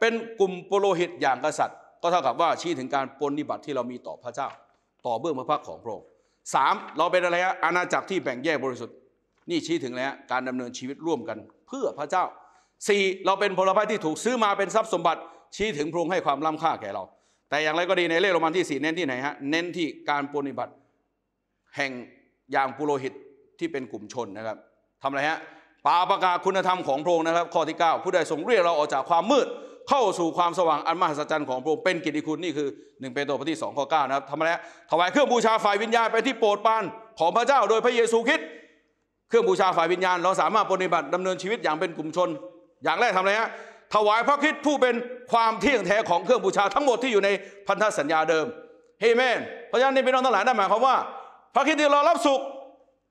เป็นกลุ่มปุโรหิตอย่างกษัตริย์ ก็เท่ากับว่าชี้ถึงการปนิบัติที่เรามีต่อพระเจ้า ต่อเบื้องพระพักของพระองค์สามเราเป็นอะไรอาณาจักรที่แบ่งแยกบริสุทธิ์นี่ชี้ถึงแล้วการดำเนินชีวิตร่วมกันเพื่อพระเจ้าสี่เราเป็นพลพรยที่ถูกซื้อมาเป็นทรัพย์สมบัติชี้ถึงพระองค์ให้ความล้ำค่าแก่เรา แต่อย่างไรก็ดีในเล่โรมันที่สี่เน้นที่ไหนฮะเน้นที่การปนิบัติแห่งอย่างปุโรหิตที่เป็นกลุ่มชนนะครับทำอะไรฮะปาประกาศคุณธรรมของพระองค์นะครับข้อที่ 9 ผู้ใดทรงเรียกเราออกจากความมืด เข้าสู่ความสว่างอันมหัศจรรย์ของพระองค์เป็นกิตติคุณ นี่คือ1เปโตรบทที่2ข้อ9นะครับทำไมแล้วถวายเครื่องบูชาฝ่ายวิญญาณไปที่โปรดปานของพระเจ้าโดยพระเยซูคริสต์เครื่องบูชาฝ่ายวิญญาณ เราสามารถปฏิบัติดำเนินชีวิตอย่างเป็นกลุ่มชนอย่างแรกทำอะไรฮะถวายพระคิดผู้เป็นความเที่ยงแท้ของเครื่องบูชาทั้งหมดที่อยู่ในพันธสัญญาเดิมเฮเมนเพราะฉะนั้นนี่เป็น้องทั้งหลายได้หมายความว่าพระคิดที่เรารับสุข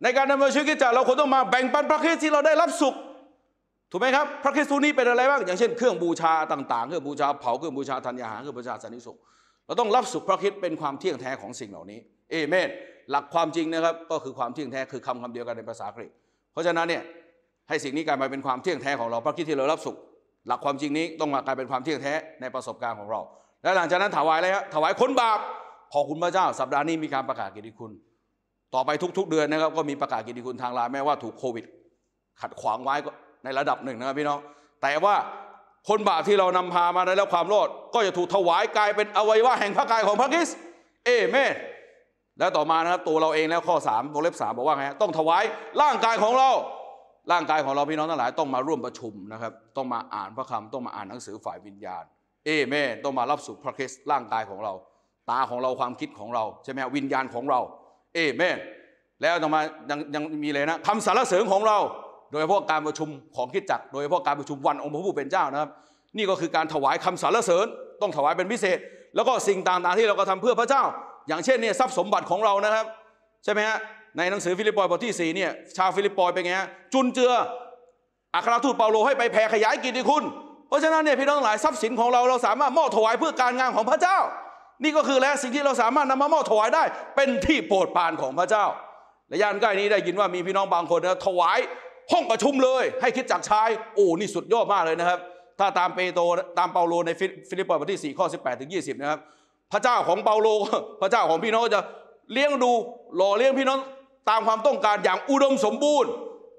ในการดำเนินชีวิตจากเราควรต้องมาแบ่งปันพระคริสต์ที่เราได้รับสุขถูกไหมครับพระคริสต์นี้เป็นอะไรบ้างอย่างเช่นเครื่องบูชาต่างๆเครื่องบูชาเผาเครื่องบูชาธัญญาหารเครื่องบูชาสันนิสุขเราต้องรับสุขพระคริสต์เป็นความเที่ยงแท้ของสิ่งเหล่านี้เอเมนหลักความจริงนะครับก็คือความเที่ยงแท้คือคำคำเดียวกันในภาษากรีกเพราะฉะนั้นเนี่ยให้สิ่งนี้กลายมาเป็นความเที่ยงแท้ของเราพระคิดที่เรารับสุข หลักความจริงนี้ต้องมากลายเป็นความเที่ยงแท้ในประสบการณ์ของเรา และหลังจากนั้นถวายอะไรครับถวายคนบาปขอบคุณพระเจ้าสัปดาห์นี้มีการประกาศเกียรติคุณต่อไปทุก ๆ เดือนนะครับก็มีประกาศกิจคุณทางไลน์แม้ว่าถูกโควิด ขัดขวางไว้ในระดับหนึ่งนะครับพี่น้องแต่ว่าคนบาปที่เรานำพามาได้แล้วความรอดก็จะถูกถวายกลายเป็นอวัยวะแห่งพระกายของพระคริสต์เอเมนแล้วต่อมานะครับตัวเราเองแล้วข้อ3วงเล็บาบอกว่าไงต้องถวายร่างกายของเรา ร่างกายของเราพี่น้องทั้งหลาย ต้องมาร่วมประชุมนะครับ ต้องมาอ่านพระคำต้องมาอ่านหนังสือฝ่ายวิญญาณเอเมนต้องมารับสู่พระคริสต์ร่างกายของเรา ตาของเราความคิดของเราใช่ไหมวิญญาณของเราเอเมนแล้วต่อมายังยังมีเลยนะคำสรรเสริญของเรา โดยเฉพาะการประชุมของคิดจักโดยเฉพาะการประชุมวันองค์พระผู้เป็นเจ้านะครับนี่ก็คือการถวายคำสรรเสริญ ต้องถวายเป็นพิเศษ แล้วก็สิ่งต่างๆที่เราก็ทำเพื่อพระเจ้า อย่างเช่นเนี่ยทรัพย์สมบัติของเรานะครับใช่ไหมฮะในหนังสือฟิลิปปอยบทที่4เนี่ยชาวฟิลิปปอยเป็นไงฮะจุนเจืออัครทูตเปาโลให้ไปแผ่ขยายกิจคุณ เพราะฉะนั้นเนี่ยพี่น้องหลายทรัพย์สินของเราเราสามารถมอบถวายเพื่อการงานของพระเจ้านี่ก็คือแล้วสิ่งที่เราสามารถนำมามอบถวายได้ เป็นที่โปรดปรานของพระเจ้าและย่านใกล้นี้ได้ยินว่ามีพี่น้องบางคนนะถวาย ห้องประชุมเลยให้คิดจักชายโอ้นี่สุดยอดมากเลยนะครับ ถ้าตามเปโตรตามเปาโลในฟิลิปปีที่4ข้อ18ถึง20 นะครับ พระเจ้าของเปาโล พระเจ้าของพี่น้องจะเลี้ยงดูหล่อเลี้ยงพี่น้องตามความต้องการอย่างอุดมสมบูรณ์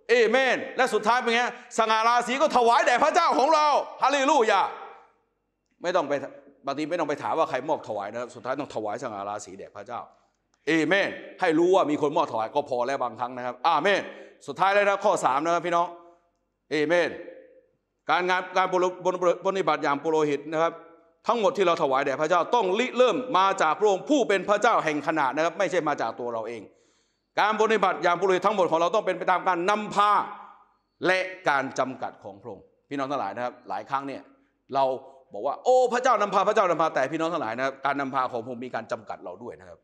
เอเมนและสุดท้ายเป็นไงสง่าราศีก็ถวายแด่พระเจ้าของเราฮาเลลูยาไม่ต้องไปบางทีไม่ต้องไปถามว่าใครมอบถวายนะครับ สุดท้ายต้องถวายสังฆราศีแด่พระเจ้าเอเมนให้รู้ว่ามีคนมอบถวายก็พอแล้วบางครั้งนะครับอาเมนสุดท้ายแล้วนะข้อ 3 นะครับพี่น้องเอเมนการงานการปฏิบัติอย่างปุโรหิตนะครับ ทั้งหมดที่เราถวายแด่พระเจ้าต้องริเริ่มมาจากพระองค์ผู้เป็นพระเจ้าแห่งขนาดนะครับ ไม่ใช่มาจากตัวเราเอง การปฏิบัติอย่างปุโรหิตทั้งหมดของเราต้องเป็นไปตามการนำพาและการจำกัดของพระองค์พี่น้องทั้งหลายนะครับหลายครั้งเนี่ยเราบอกว่าโอ้พระเจ้านำพาพระเจ้านำพาแต่พี่น้องทั้งหลายนะการนำพาของผมมีการจำกัดเราด้วยนะครับ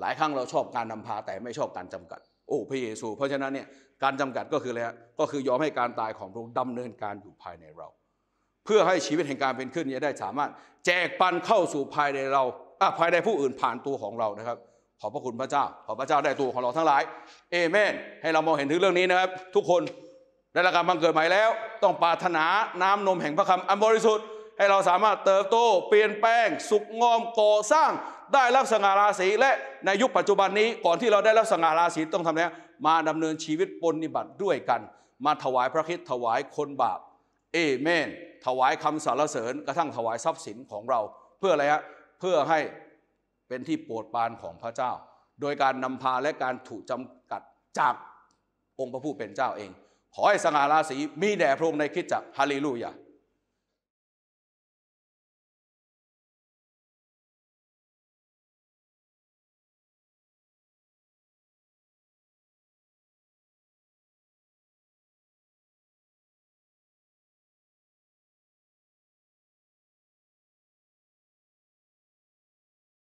หลายครั้งเราชอบการนำพาแต่ไม่ชอบการจำกัดโอ้พระเยซูเพราะฉะนั้นเนี่ยการจำกัดก็คืออะไรก็คือยอมให้การตายของพระองค์ดำเนินการอยู่ภายในเรา เพื่อให้ชีวิตแห่งการเป็นขึ้นจะได้สามารถแจกปันเข้าสู่ภายในเราภายในผู้อื่นผ่านตัวของเรานะครับ ขอบพระคุณพระเจ้าขอพระเจ้าได้ตัวของเราทั้งหลายเอเมนให้เรามองเห็นถึงเรื่องนี้นะครับ ทุกคนได้รับการบังเกิดใหม่แล้ว ต้องปรารถนาน้ำนมแห่งพระคำอันบริสุทธิ์ให้เราสามารถเติบโตเปลี่ยนแปลง สุขงอมก่อสร้างได้รับสง่าราศีและในยุคปัจจุบันนี้ก่อนที่เราได้รับสง่าราศีต้องทำอะไรมาดำเนินชีวิตปนิบัติด้วยกัน มาถวายพระคิดถวายคนบาปเอเมนถวายคำสรรเสริญกระทั่งถวายทรัพย์สินของเรา เพื่ออะไรฮะเพื่อให้เป็นที่โปรดปรานของพระเจ้า โดยการนำพาและการถูกจำกัดจากองค์พระผู้เป็นเจ้าเอง ขอให้สง่าราศีมีแด่พระองค์ในคิดจักฮาเลลูยา